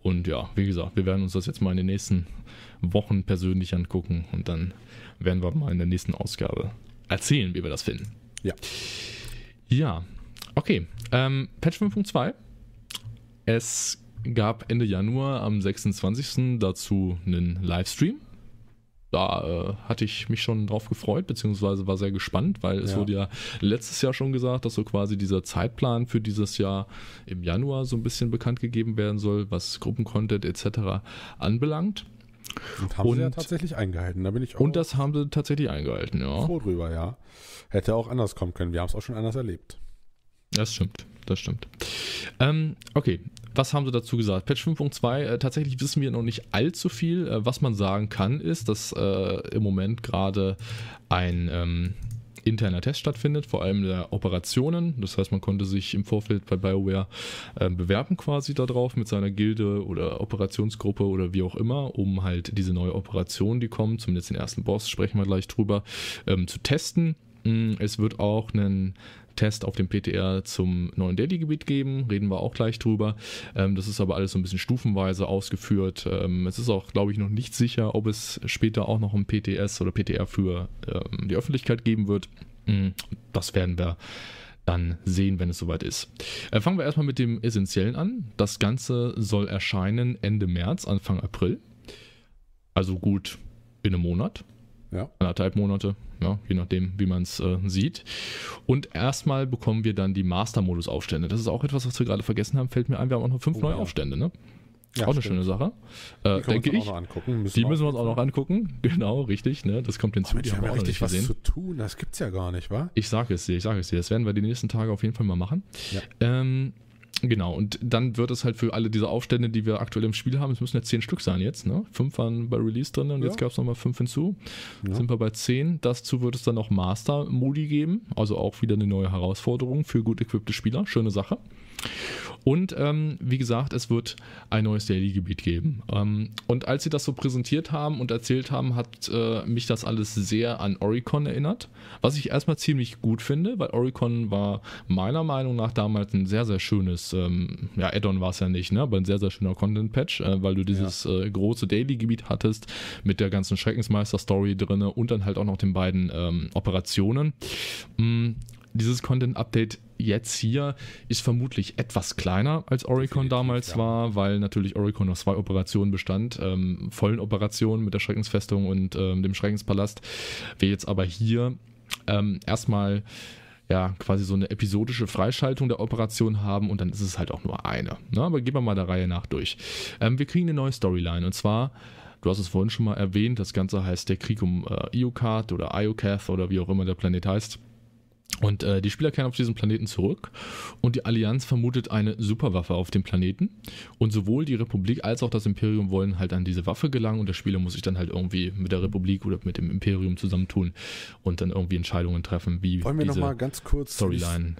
Und ja, wie gesagt, wir werden uns das jetzt mal in den nächsten Wochen persönlich angucken und dann werden wir mal in der nächsten Ausgabe erzählen, wie wir das finden. Ja. Ja, okay. Ähm, Patch 5.2. Es gab Ende Januar am 26. dazu einen Livestream da äh, hatte ich mich schon drauf gefreut, beziehungsweise war sehr gespannt, weil es ja. wurde ja letztes Jahr schon gesagt, dass so quasi dieser Zeitplan für dieses Jahr im Januar so ein bisschen bekannt gegeben werden soll, was Gruppencontent etc. anbelangt. Und haben und, sie ja tatsächlich eingehalten. Da bin ich auch und das haben sie tatsächlich eingehalten, ja. Froh drüber, ja. Hätte auch anders kommen können. Wir haben es auch schon anders erlebt. Das stimmt, das stimmt. Ähm, okay, was haben sie dazu gesagt? Patch 5.2, äh, tatsächlich wissen wir noch nicht allzu viel. Äh, was man sagen kann, ist, dass äh, im Moment gerade ein ähm, interner Test stattfindet, vor allem der Operationen. Das heißt, man konnte sich im Vorfeld bei BioWare äh, bewerben quasi darauf mit seiner Gilde oder Operationsgruppe oder wie auch immer, um halt diese neue Operation, die kommt, zumindest den ersten Boss, sprechen wir gleich drüber, ähm, zu testen. Mm, es wird auch einen Test auf dem PTR zum neuen Daily-Gebiet geben, reden wir auch gleich drüber. Ähm, das ist aber alles so ein bisschen stufenweise ausgeführt. Ähm, es ist auch, glaube ich, noch nicht sicher, ob es später auch noch ein PTS oder PTR für ähm, die Öffentlichkeit geben wird. Hm, das werden wir dann sehen, wenn es soweit ist. Äh, fangen wir erstmal mit dem Essentiellen an. Das Ganze soll erscheinen Ende März, Anfang April. Also gut in einem Monat. Ja. Anderthalb Monate ja, ne, je nachdem, wie man es äh, sieht. Und erstmal bekommen wir dann die Master-Modus-Aufstände. Das ist auch etwas, was wir gerade vergessen haben, fällt mir ein. Wir haben auch noch fünf oh, neue ja. Aufstände, ne? Ja, auch stimmt. eine schöne Sache. Äh, denke ich. Müssen die müssen wir uns auch noch angucken. Genau, richtig. Ne? Das kommt hinzu. Oh, die haben ja richtig was gesehen. zu tun. Das gibt es ja gar nicht, wa? Ich sage es dir, ich sage es dir. Das werden wir die nächsten Tage auf jeden Fall mal machen. Ja. Ähm, Genau, und dann wird es halt für alle diese Aufstände, die wir aktuell im Spiel haben, es müssen ja zehn Stück sein jetzt, ne? Fünf waren bei Release drin und ja. jetzt gab es nochmal fünf hinzu. Ja. Sind wir bei zehn. Dazu wird es dann noch Master-Modi geben, also auch wieder eine neue Herausforderung für gut equippte Spieler. Schöne Sache. Und ähm, wie gesagt, es wird ein neues Daily-Gebiet geben. Ähm, und als sie das so präsentiert haben und erzählt haben, hat äh, mich das alles sehr an Oricon erinnert. Was ich erstmal ziemlich gut finde, weil Oricon war meiner Meinung nach damals ein sehr, sehr schönes, ähm, ja, add war es ja nicht, ne? aber ein sehr, sehr schöner Content-Patch, äh, weil du dieses ja. äh, große Daily-Gebiet hattest mit der ganzen Schreckensmeister-Story drin und dann halt auch noch den beiden ähm, Operationen. Mm, dieses Content Update jetzt hier ist vermutlich etwas kleiner als Oricon damals ja. war, weil natürlich Oricon noch zwei Operationen bestand, ähm, vollen Operationen mit der Schreckensfestung und ähm, dem Schreckenspalast. Wir jetzt aber hier ähm, erstmal ja, quasi so eine episodische Freischaltung der Operation haben und dann ist es halt auch nur eine. Na, ne? aber gehen wir mal der Reihe nach durch. Ähm, wir kriegen eine neue Storyline und zwar, du hast es vorhin schon mal erwähnt, das Ganze heißt der Krieg um äh, Iokath oder Iokath oder wie auch immer der Planet heißt. Und äh, die Spieler kehren auf diesen Planeten zurück und die Allianz vermutet eine Superwaffe auf dem Planeten. Und sowohl die Republik als auch das Imperium wollen halt an diese Waffe gelangen und der Spieler muss sich dann halt irgendwie mit der Republik oder mit dem Imperium zusammentun und dann irgendwie Entscheidungen treffen, wie wollen wir nochmal ganz kurz Storyline.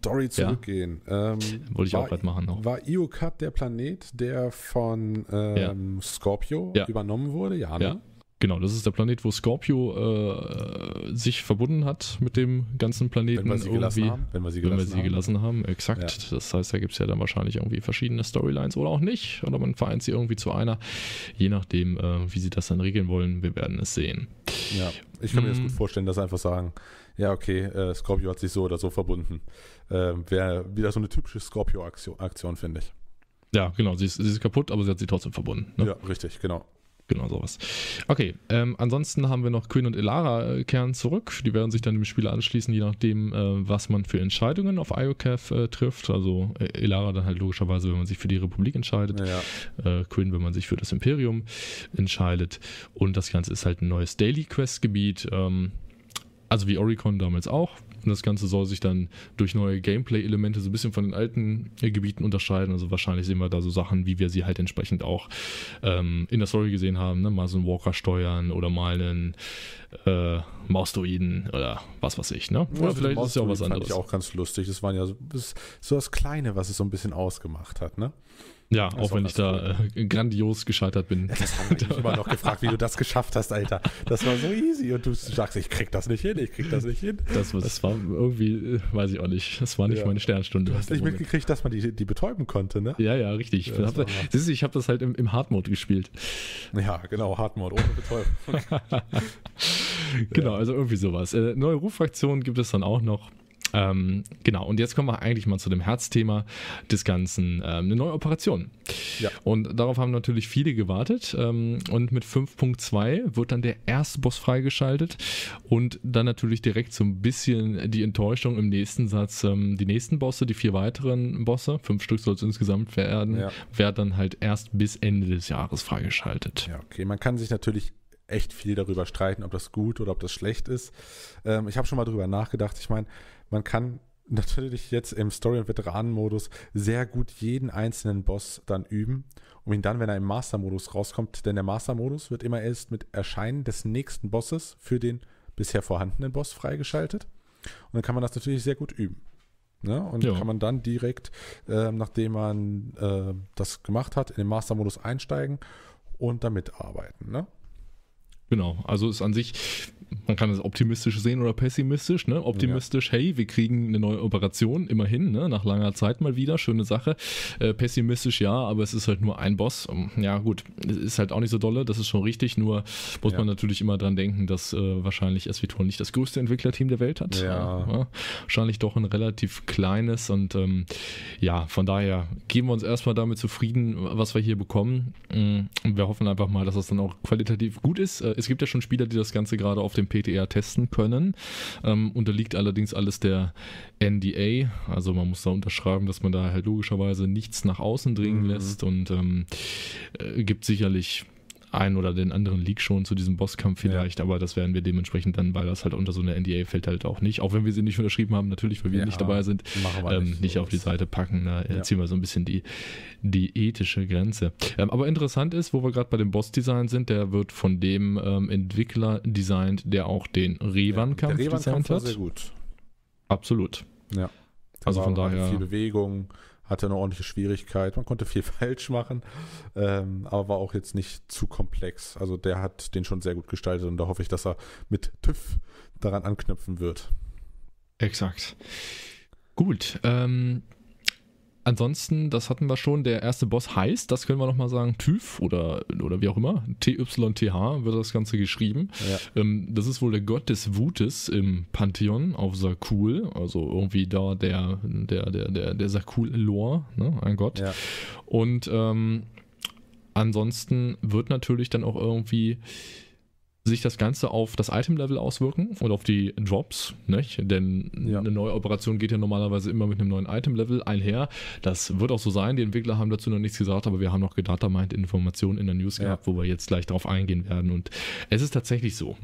Story zurückgehen. Ja. Ähm, Wollte ich war, auch gerade machen noch. War Iocat der Planet, der von ähm, ja. Scorpio ja. übernommen wurde? Ja, ne? Genau, das ist der Planet, wo Scorpio äh, sich verbunden hat mit dem ganzen Planeten. Wenn wir sie gelassen haben. Wenn wir sie gelassen, wir sie gelassen haben. haben. exakt. Ja. Das heißt, da gibt es ja dann wahrscheinlich irgendwie verschiedene Storylines oder auch nicht. Oder man vereint sie irgendwie zu einer. Je nachdem, äh, wie sie das dann regeln wollen, wir werden es sehen. Ja, ich kann hm. mir das mhm. gut vorstellen, dass sie einfach sagen, ja, okay, äh, Scorpio hat sich so oder so verbunden. Äh, Wäre wieder so eine typische Scorpio-Aktion, finde ich. Ja, genau. Sie ist, sie ist, kaputt, aber sie hat sie trotzdem verbunden. Ne? Ja, richtig, genau. Genau sowas. Okay, ähm, ansonsten haben wir noch Quinn und Elara äh, kehren zurück. Die werden sich dann dem Spieler anschließen, je nachdem, äh, was man für Entscheidungen auf IOCAF äh, trifft. Also äh, Elara dann halt logischerweise, wenn man sich für die Republik entscheidet. Ja. Äh, Quinn, wenn man sich für das Imperium entscheidet. Und das Ganze ist halt ein neues Daily Quest-Gebiet. Ähm, also wie Oricon damals auch, und das Ganze soll sich dann durch neue Gameplay-Elemente so ein bisschen von den alten äh, Gebieten unterscheiden. Also wahrscheinlich sehen wir da so Sachen, wie wir sie halt entsprechend auch ähm, in der Story gesehen haben. Ne? Mal so einen Walker steuern oder mal einen äh, Maustoiden oder was weiß ich. Ne? Oder also vielleicht ist es ja auch was anderes. Das Fand ich auch ganz lustig. Das waren ja so das, so das Kleine, was es so ein bisschen ausgemacht hat. Ne? Ja, das auch wenn ich da cool. Äh, grandios gescheitert bin. Das haben wir immer noch gefragt, wie du das geschafft hast, Alter. Das war so easy und du sagst, ich krieg das nicht hin, ich krieg das nicht hin. Das, war, das war irgendwie, weiß ich auch nicht, das war nicht ja. meine Sternstunde. Du hast nicht Moment. Also, mitgekriegt, dass man die, die betäuben konnte, ne? Ja, ja, richtig. Ja, hab, siehst du, ich habe das halt im, im hard gespielt. Ja, genau, Hardmode ohne Betäubung. genau, also irgendwie sowas. Äh, neue ruf gibt es dann auch noch. Ähm, genau, und jetzt kommen wir eigentlich mal zu dem Herzthema des Ganzen, ähm, eine neue Operation. Ja. Und darauf haben natürlich viele gewartet. Ähm, und mit 5.2 wird dann der erste Boss freigeschaltet und dann natürlich direkt so ein bisschen die Enttäuschung im nächsten Satz. Ähm, die nächsten Bosse, die vier weiteren Bosse, fünf Stück soll es insgesamt werden, ja. werden dann halt erst bis Ende des Jahres freigeschaltet. Ja, okay, man kann sich natürlich echt viel darüber streiten, ob das gut oder ob das schlecht ist. Ähm, ich habe schon mal darüber nachgedacht. Ich meine, man kann natürlich jetzt im Story- und Veteranen-Modus sehr gut jeden einzelnen Boss dann üben, um ihn dann, wenn er im Master-Modus rauskommt, denn der Master-Modus wird immer erst mit Erscheinen des nächsten Bosses für den bisher vorhandenen Boss freigeschaltet. Und dann kann man das natürlich sehr gut üben. Ne? Und ja. kann man dann direkt, äh, nachdem man äh, das gemacht hat, in den Master-Modus einsteigen und damit arbeiten. Ne? Genau, also ist an sich man kann es optimistisch sehen oder pessimistisch, ne? Optimistisch, ja. hey, wir kriegen eine neue Operation, immerhin, ne? Nach langer Zeit mal wieder, schöne Sache. Äh, pessimistisch, ja, aber es ist halt nur ein Boss. Ähm, ja, gut, ist halt auch nicht so dolle, das ist schon richtig, nur muss ja. man natürlich immer dran denken, dass äh, wahrscheinlich SVTOL nicht das größte Entwicklerteam der Welt hat. Ja. ja. Wahrscheinlich doch ein relativ kleines und ähm, ja, von daher geben wir uns erstmal damit zufrieden, was wir hier bekommen. Und mm, wir hoffen einfach mal, dass das dann auch qualitativ gut ist. Äh, es gibt ja schon Spieler, die das Ganze gerade auf dem PTR testen können. Ähm, unterliegt allerdings alles der NDA, also man muss da unterschreiben, dass man da halt logischerweise nichts nach außen dringen mhm. lässt und ähm, äh, gibt sicherlich einen oder den anderen Leak schon zu diesem Bosskampf vielleicht, ja. aber das werden wir dementsprechend dann, weil das halt unter so einer NDA fällt halt auch nicht, auch wenn wir sie nicht unterschrieben haben, natürlich, weil wir ja, nicht dabei sind, ähm, nicht, so auf die Seite packen, da ne? ja. ziehen wir so ein bisschen die, die ethische Grenze. Ähm, aber interessant ist, wo wir gerade bei dem Boss-Design sind, der wird von dem ähm, Entwickler designt, der auch den Revan-Kampf ja, designt hat. sehr gut. Absolut. Ja. also von daher. Viel Bewegung, hatte eine ordentliche Schwierigkeit. Man konnte viel falsch machen, ähm, aber war auch jetzt nicht zu komplex. Also der hat den schon sehr gut gestaltet und da hoffe ich, dass er mit TÜV daran anknüpfen wird. Exakt. Gut, ähm, Ansonsten, das hatten wir schon, der erste Boss heißt, das können wir nochmal sagen, TÜV oder, oder wie auch immer, TYTH wird das Ganze geschrieben. Ja. Ähm, das ist wohl der Gott des Wutes im Pantheon auf Sakul, also irgendwie da der, der, der, der, der Sakul-Lore, ne? ein Gott. Ja. Und ähm, ansonsten wird natürlich dann auch irgendwie sich das Ganze auf das Item-Level auswirken und auf die Drops, nicht? Denn ja. eine neue Operation geht ja normalerweise immer mit einem neuen Item-Level einher. Das wird auch so sein. Die Entwickler haben dazu noch nichts gesagt, aber wir haben noch gedatamined Informationen in der News gehabt, wo wir jetzt gleich darauf eingehen werden. Und es ist tatsächlich so.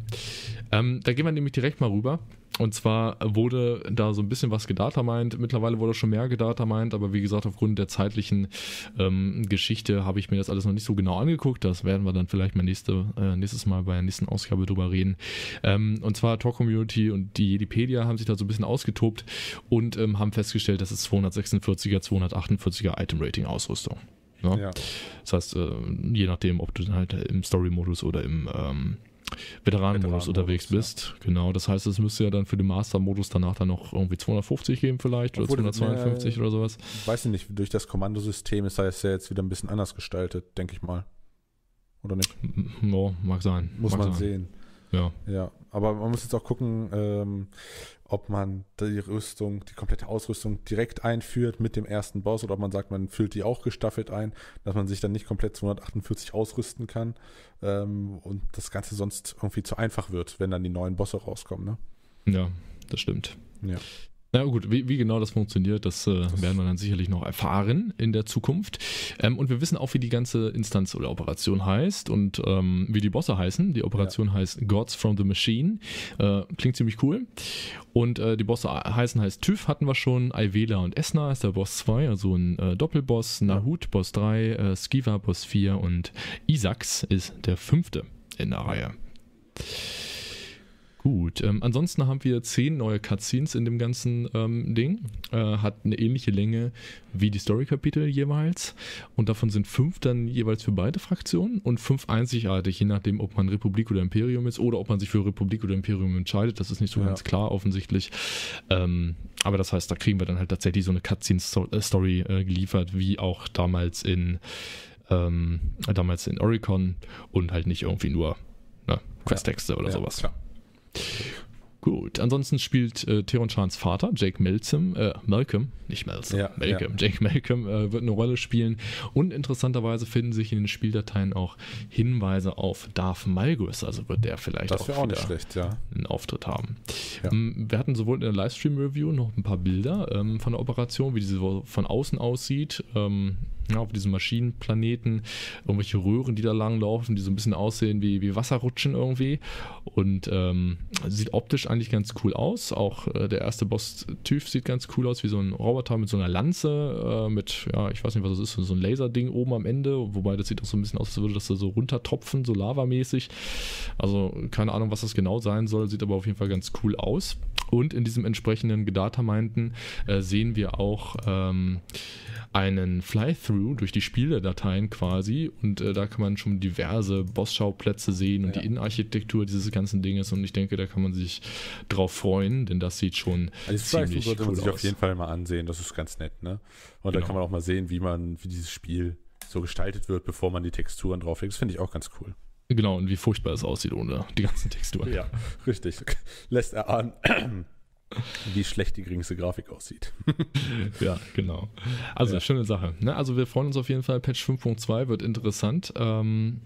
Ähm, da gehen wir nämlich direkt mal rüber und zwar wurde da so ein bisschen was gedatamined. Mittlerweile wurde schon mehr gedatamined, aber wie gesagt, aufgrund der zeitlichen ähm, Geschichte habe ich mir das alles noch nicht so genau angeguckt. Das werden wir dann vielleicht mal nächste, äh, nächstes Mal bei der nächsten Ausgabe drüber reden. Ähm, und zwar Tor Community und die Jedipedia haben sich da so ein bisschen ausgetobt und ähm, haben festgestellt, dass es 246er, 248er Item Rating Ausrüstung. Ja? Ja. Das heißt, äh, je nachdem, ob du dann halt im Story-Modus oder im ähm, Veteranenmodus Veteran unterwegs bist. Ja. Genau, das heißt, es müsste ja dann für den Master-Modus danach dann noch irgendwie 250 geben vielleicht Obwohl, oder 252 äh, oder sowas. Weiß ich nicht, durch das Kommandosystem ist das ja jetzt wieder ein bisschen anders gestaltet, denke ich mal. Oder nicht? No, mag sein. Muss mag man sein. sehen. Ja. ja, aber man muss jetzt auch gucken, ähm, ob man die Rüstung, die komplette Ausrüstung direkt einführt mit dem ersten Boss oder ob man sagt, man füllt die auch gestaffelt ein, dass man sich dann nicht komplett 248 ausrüsten kann ähm, und das Ganze sonst irgendwie zu einfach wird, wenn dann die neuen Bosse rauskommen. Ne? Ja, das stimmt. Ja. Na gut, wie, wie, genau das funktioniert, das äh, werden wir dann sicherlich noch erfahren in der Zukunft. Ähm, und wir wissen auch, wie die ganze Instanz oder Operation heißt und ähm, wie die Bosse heißen. Die Operation ja. heißt Gods from the Machine. Äh, klingt ziemlich cool. Und äh, die Bosse heißen heißt TÜV hatten wir schon, Ayvela und Esna ist der Boss 2, also ein äh, Doppelboss, Nahut Boss 3, äh, Skiva Boss 4 und Isaacs ist der fünfte in der Reihe. Gut, ähm, ansonsten haben wir zehn neue Cutscenes in dem ganzen ähm, Ding. Äh, hat eine ähnliche Länge wie die Story-Kapitel jeweils. Und davon sind fünf dann jeweils für beide Fraktionen und fünf einzigartig, je nachdem, ob man Republik oder Imperium ist oder ob man sich für Republik oder Imperium entscheidet. Das ist nicht so ja. ganz klar offensichtlich. Ähm, aber das heißt, da kriegen wir dann halt tatsächlich so eine Cutscene-Story äh, äh, geliefert, wie auch damals in ähm, damals in Oricon und halt nicht irgendwie nur ne, Questtexte ja. oder ja, sowas. Klar. Gut, ansonsten spielt äh, Theon Chans Vater, Jake Malcolm, äh, Malcolm, nicht Malcolm, ja, Malcolm, ja. Jake Malcolm äh, wird eine Rolle spielen und interessanterweise finden sich in den Spieldateien auch Hinweise auf Darth Malgus, also wird der vielleicht das auch, auch wieder schlecht, ja. einen Auftritt haben. Ähm, wir hatten sowohl in der Livestream-Review noch ein paar Bilder ähm, von der Operation, wie diese von außen aussieht, ähm, ja, auf diesem Maschinenplaneten, irgendwelche Röhren, die da langlaufen, die so ein bisschen aussehen wie, wie Wasserrutschen irgendwie. Und ähm, sieht optisch eigentlich ganz cool aus. Auch äh, der erste Boss Typ sieht ganz cool aus, wie so ein Roboter mit so einer Lanze, äh, mit, ja, ich weiß nicht, was das ist, so ein Laserding oben am Ende, wobei das sieht auch so ein bisschen aus, als würde das da so runtertropfen, so lavamäßig. Also keine Ahnung, was das genau sein soll, sieht aber auf jeden Fall ganz cool aus. Und in diesem entsprechenden gedata meinten äh, sehen wir auch ähm, einen Fly-Through durch die Spieldateien quasi. Und äh, da kann man schon diverse Boss-Schauplätze sehen und ja. die Innenarchitektur dieses ganzen Dinges. Und ich denke, da kann man sich drauf freuen, denn das sieht schon also ziemlich sollte man sich aus. auf jeden Fall mal ansehen. Das ist ganz nett, ne? Und genau. da kann man auch mal sehen, wie man, wie dieses Spiel so gestaltet wird, bevor man die Texturen drauflegt. Das finde ich auch ganz cool. Genau, und wie furchtbar es aussieht ohne die ganzen Texturen. Ja, richtig. Lässt erahnen, wie schlecht die geringste Grafik aussieht. ja, genau. Also, ja. schöne Sache. Ne? Also, wir freuen uns auf jeden Fall. Patch 5.2 wird interessant. Ähm,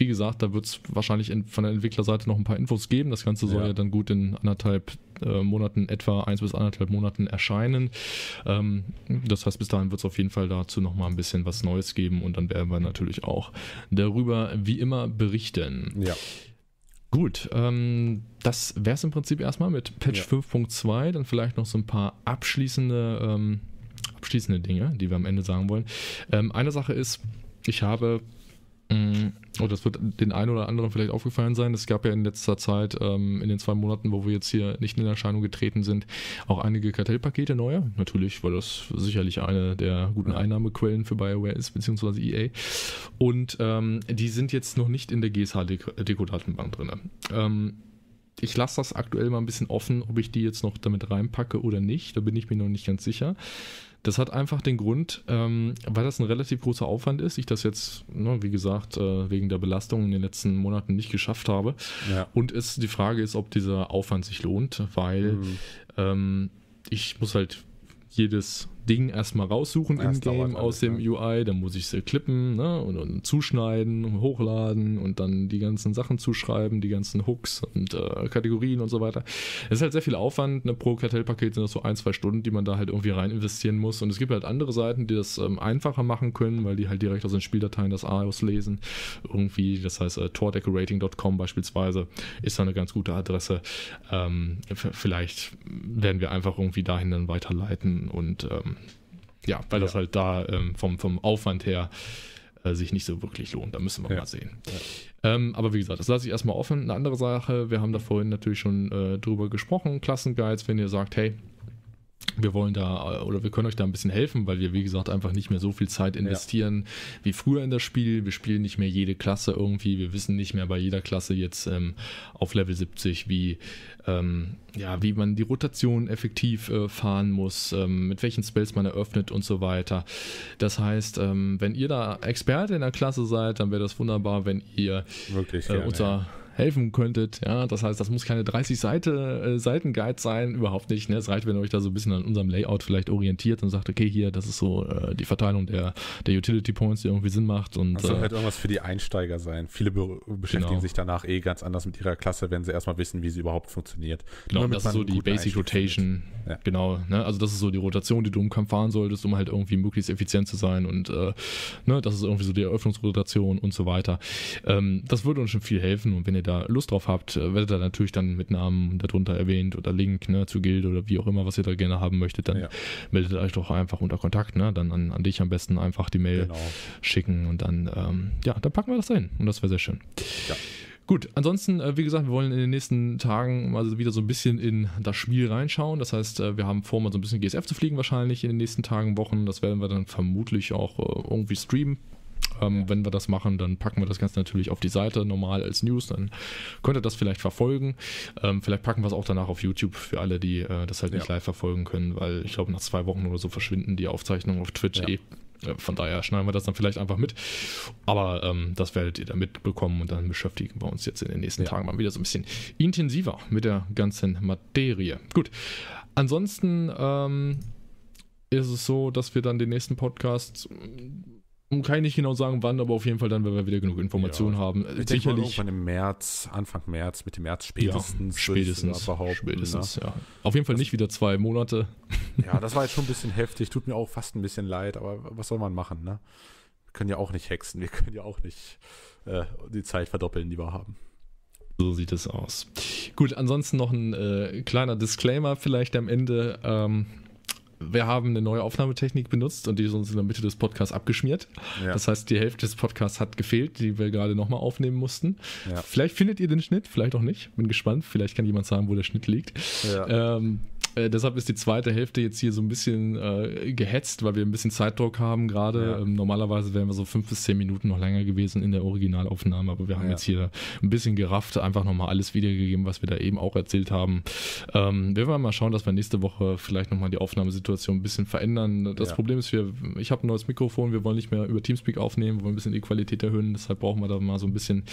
wie gesagt, da wird es wahrscheinlich von der Entwicklerseite noch ein paar Infos geben. Das Ganze soll ja, ja dann gut in anderthalb äh, Monaten, etwa eins bis anderthalb Monaten erscheinen. Ähm, das heißt, bis dahin wird es auf jeden Fall dazu noch mal ein bisschen was Neues geben und dann werden wir natürlich auch darüber wie immer berichten. Ja. Gut, ähm, das wäre es im Prinzip erstmal mit Patch ja. 5.2, dann vielleicht noch so ein paar abschließende, ähm, abschließende Dinge, die wir am Ende sagen wollen. Ähm, eine Sache ist, ich habe und mm, oh, das wird den einen oder anderen vielleicht aufgefallen sein. Es gab ja in letzter Zeit, ähm, in den zwei Monaten, wo wir jetzt hier nicht in Erscheinung getreten sind, auch einige Kartellpakete neue. Natürlich, weil das sicherlich eine der guten Einnahmequellen für BioWare ist, beziehungsweise EA. Und ähm, die sind jetzt noch nicht in der GSH-Deko-Datenbank drin. Ähm, ich lasse das aktuell mal ein bisschen offen, ob ich die jetzt noch damit reinpacke oder nicht. Da bin ich mir noch nicht ganz sicher. Das hat einfach den Grund, ähm, weil das ein relativ großer Aufwand ist, ich das jetzt, ne, wie gesagt, äh, wegen der Belastung in den letzten Monaten nicht geschafft habe. Ja. Und es die Frage ist, ob dieser Aufwand sich lohnt, weil mhm. ähm, ich muss halt jedes Ding erstmal raussuchen im Game aus dem ja. UI, dann muss ich es klippen ne? und, und, zuschneiden, hochladen und dann die ganzen Sachen zuschreiben, die ganzen Hooks und äh, Kategorien und so weiter. Es ist halt sehr viel Aufwand, ne? pro Kartellpaket sind das so ein, zwei Stunden, die man da halt irgendwie rein investieren muss und es gibt halt andere Seiten, die das ähm, einfacher machen können, weil die halt direkt aus den Spieldateien das A auslesen, irgendwie, das heißt äh, tordecorating.com beispielsweise ist da eine ganz gute Adresse. Ähm, vielleicht werden wir einfach irgendwie dahin dann weiterleiten und ähm, ja, weil ja. das halt da ähm, vom, vom Aufwand her äh, sich nicht so wirklich lohnt. Da müssen wir ja. mal sehen. Ja. Ähm, aber wie gesagt, das lasse ich erstmal offen. Eine andere Sache, wir haben da vorhin natürlich schon äh, drüber gesprochen, Klassenguides, wenn ihr sagt, hey, wir wollen da äh, oder wir können euch da ein bisschen helfen, weil wir, wie gesagt, einfach nicht mehr so viel Zeit investieren ja. wie früher in das Spiel. Wir spielen nicht mehr jede Klasse irgendwie. Wir wissen nicht mehr bei jeder Klasse jetzt ähm, auf Level 70, wie, ähm, ja, wie man die Rotation effektiv äh, fahren muss, ähm, mit welchen Spells man eröffnet und so weiter. Das heißt, ähm, wenn ihr da Experte in der Klasse seid, dann wäre das wunderbar, wenn ihr Wirklich, äh, unser. Ja helfen könntet. Ja, das heißt, das muss keine 30 Seite, äh, Seiten Guide sein, überhaupt nicht. Ne? Es reicht, wenn ihr euch da so ein bisschen an unserem Layout vielleicht orientiert und sagt, okay, hier, das ist so äh, die Verteilung der, der Utility Points, die irgendwie Sinn macht. Und, das soll äh, halt irgendwas für die Einsteiger sein. Viele be beschäftigen genau. sich danach eh ganz anders mit ihrer Klasse, wenn sie erstmal wissen, wie sie überhaupt funktioniert. Genau, Nur das ist so die Basic Rotation. Ja. Genau, ne? also das ist so die Rotation, die du im Kampf fahren solltest, um halt irgendwie möglichst effizient zu sein und äh, ne? das ist irgendwie so die Eröffnungsrotation und so weiter. Ähm, das würde uns schon viel helfen und wenn ihr da Lust drauf habt, äh, werdet ihr natürlich dann mit Namen darunter erwähnt oder Link ne, zu Guild oder wie auch immer, was ihr da gerne haben möchtet, dann ja. meldet euch doch einfach unter Kontakt, ne? dann an, an dich am besten einfach die Mail genau. schicken und dann, ähm, ja, dann packen wir das dahin und das wäre sehr schön. Ja. Gut, ansonsten, äh, wie gesagt, wir wollen in den nächsten Tagen mal wieder so ein bisschen in das Spiel reinschauen. Das heißt, äh, wir haben vor, mal so ein bisschen GSF zu fliegen wahrscheinlich in den nächsten Tagen, Wochen. Das werden wir dann vermutlich auch irgendwie streamen ähm, ja. Wenn wir das machen, dann packen wir das Ganze natürlich auf die Seite normal als News. Dann könnt ihr das vielleicht verfolgen. Ähm, vielleicht packen wir es auch danach auf YouTube für alle, die äh, das halt nicht live verfolgen können, weil ich glaube, nach zwei Wochen oder so verschwinden die Aufzeichnungen auf Twitch ja. eh. Äh, von daher schneiden wir das dann vielleicht einfach mit. Aber ähm, das werdet ihr dann mitbekommen und dann beschäftigen wir uns jetzt in den nächsten ja. Tagen mal wieder so ein bisschen intensiver mit der ganzen Materie. Gut. Ansonsten ähm, ist es so, dass wir dann den nächsten Podcast hm, kann ich nicht genau sagen, wann, aber auf jeden Fall dann, wenn wir wieder genug Informationen ja. haben. Ich Sicherlich. Irgendwann im März, Anfang März, Mitte März spätestens. Ja, spätestens. Spätestens, ne? ja. Auf jeden Fall das, nicht wieder zwei Monate. Ja, das war jetzt schon ein bisschen heftig. Tut mir auch fast ein bisschen leid, aber was soll man machen, ne? Wir können ja auch nicht hexen. Wir können ja auch nicht äh, die Zeit verdoppeln, die wir haben. So sieht es aus. Gut, ansonsten noch ein äh, kleiner Disclaimer vielleicht am Ende. Ähm, wir haben eine neue Aufnahmetechnik benutzt und die ist uns in der Mitte des Podcasts abgeschmiert. Ja. Das heißt, die Hälfte des Podcasts hat gefehlt, die wir gerade nochmal aufnehmen mussten. Ja. Vielleicht findet ihr den Schnitt, vielleicht auch nicht. Bin gespannt. Vielleicht kann jemand sagen, wo der Schnitt liegt. Ja. Ähm, äh, deshalb ist die zweite Hälfte jetzt hier so ein bisschen äh, gehetzt, weil wir ein bisschen Zeitdruck haben gerade. Ja. Ähm, normalerweise wären wir so fünf bis zehn Minuten noch länger gewesen in der Originalaufnahme, aber wir haben ja. jetzt hier ein bisschen gerafft, einfach nochmal alles wiedergegeben, was wir da eben auch erzählt haben. Ähm, wir werden mal schauen, dass wir nächste Woche vielleicht nochmal die Aufnahmesituation ein bisschen verändern. Das ja. Problem ist, wir, ich habe ein neues Mikrofon, wir wollen nicht mehr über Teamspeak aufnehmen, wir wollen ein bisschen die Qualität erhöhen, deshalb brauchen wir da mal so ein bisschen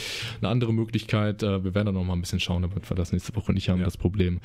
eine andere Möglichkeit. Äh, wir werden da nochmal ein bisschen schauen, damit wir das nächste Woche nicht haben, das Problem.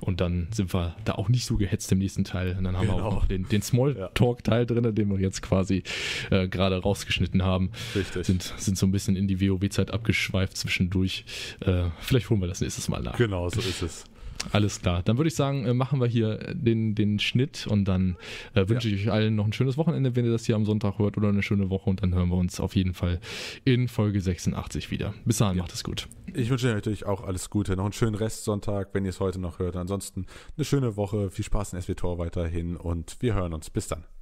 Und dann sind wir da auch nicht so gehetzt im nächsten Teil. Und dann haben genau. wir auch genau. noch den, den Smalltalk-Teil ja. drin, den wir jetzt quasi äh, gerade rausgeschnitten haben. Richtig. Sind, sind so ein bisschen in die WoW-Zeit abgeschweift zwischendurch. Äh, vielleicht holen wir das nächstes Mal nach. Genau, so ist es. Alles klar. Dann würde ich sagen, äh, machen wir hier äh, den, den Schnitt und dann äh, wünsche ja. ich euch allen noch ein schönes Wochenende, wenn ihr das hier am Sonntag hört oder eine schöne Woche und dann hören wir uns auf jeden Fall in Folge 86 wieder. Bis dahin, ja. macht es gut. Ich wünsche euch natürlich auch alles Gute, noch einen schönen Restsonntag, wenn ihr es heute noch hört. Ansonsten eine schöne Woche, viel Spaß in SW Tor weiterhin und wir hören uns. Bis dann.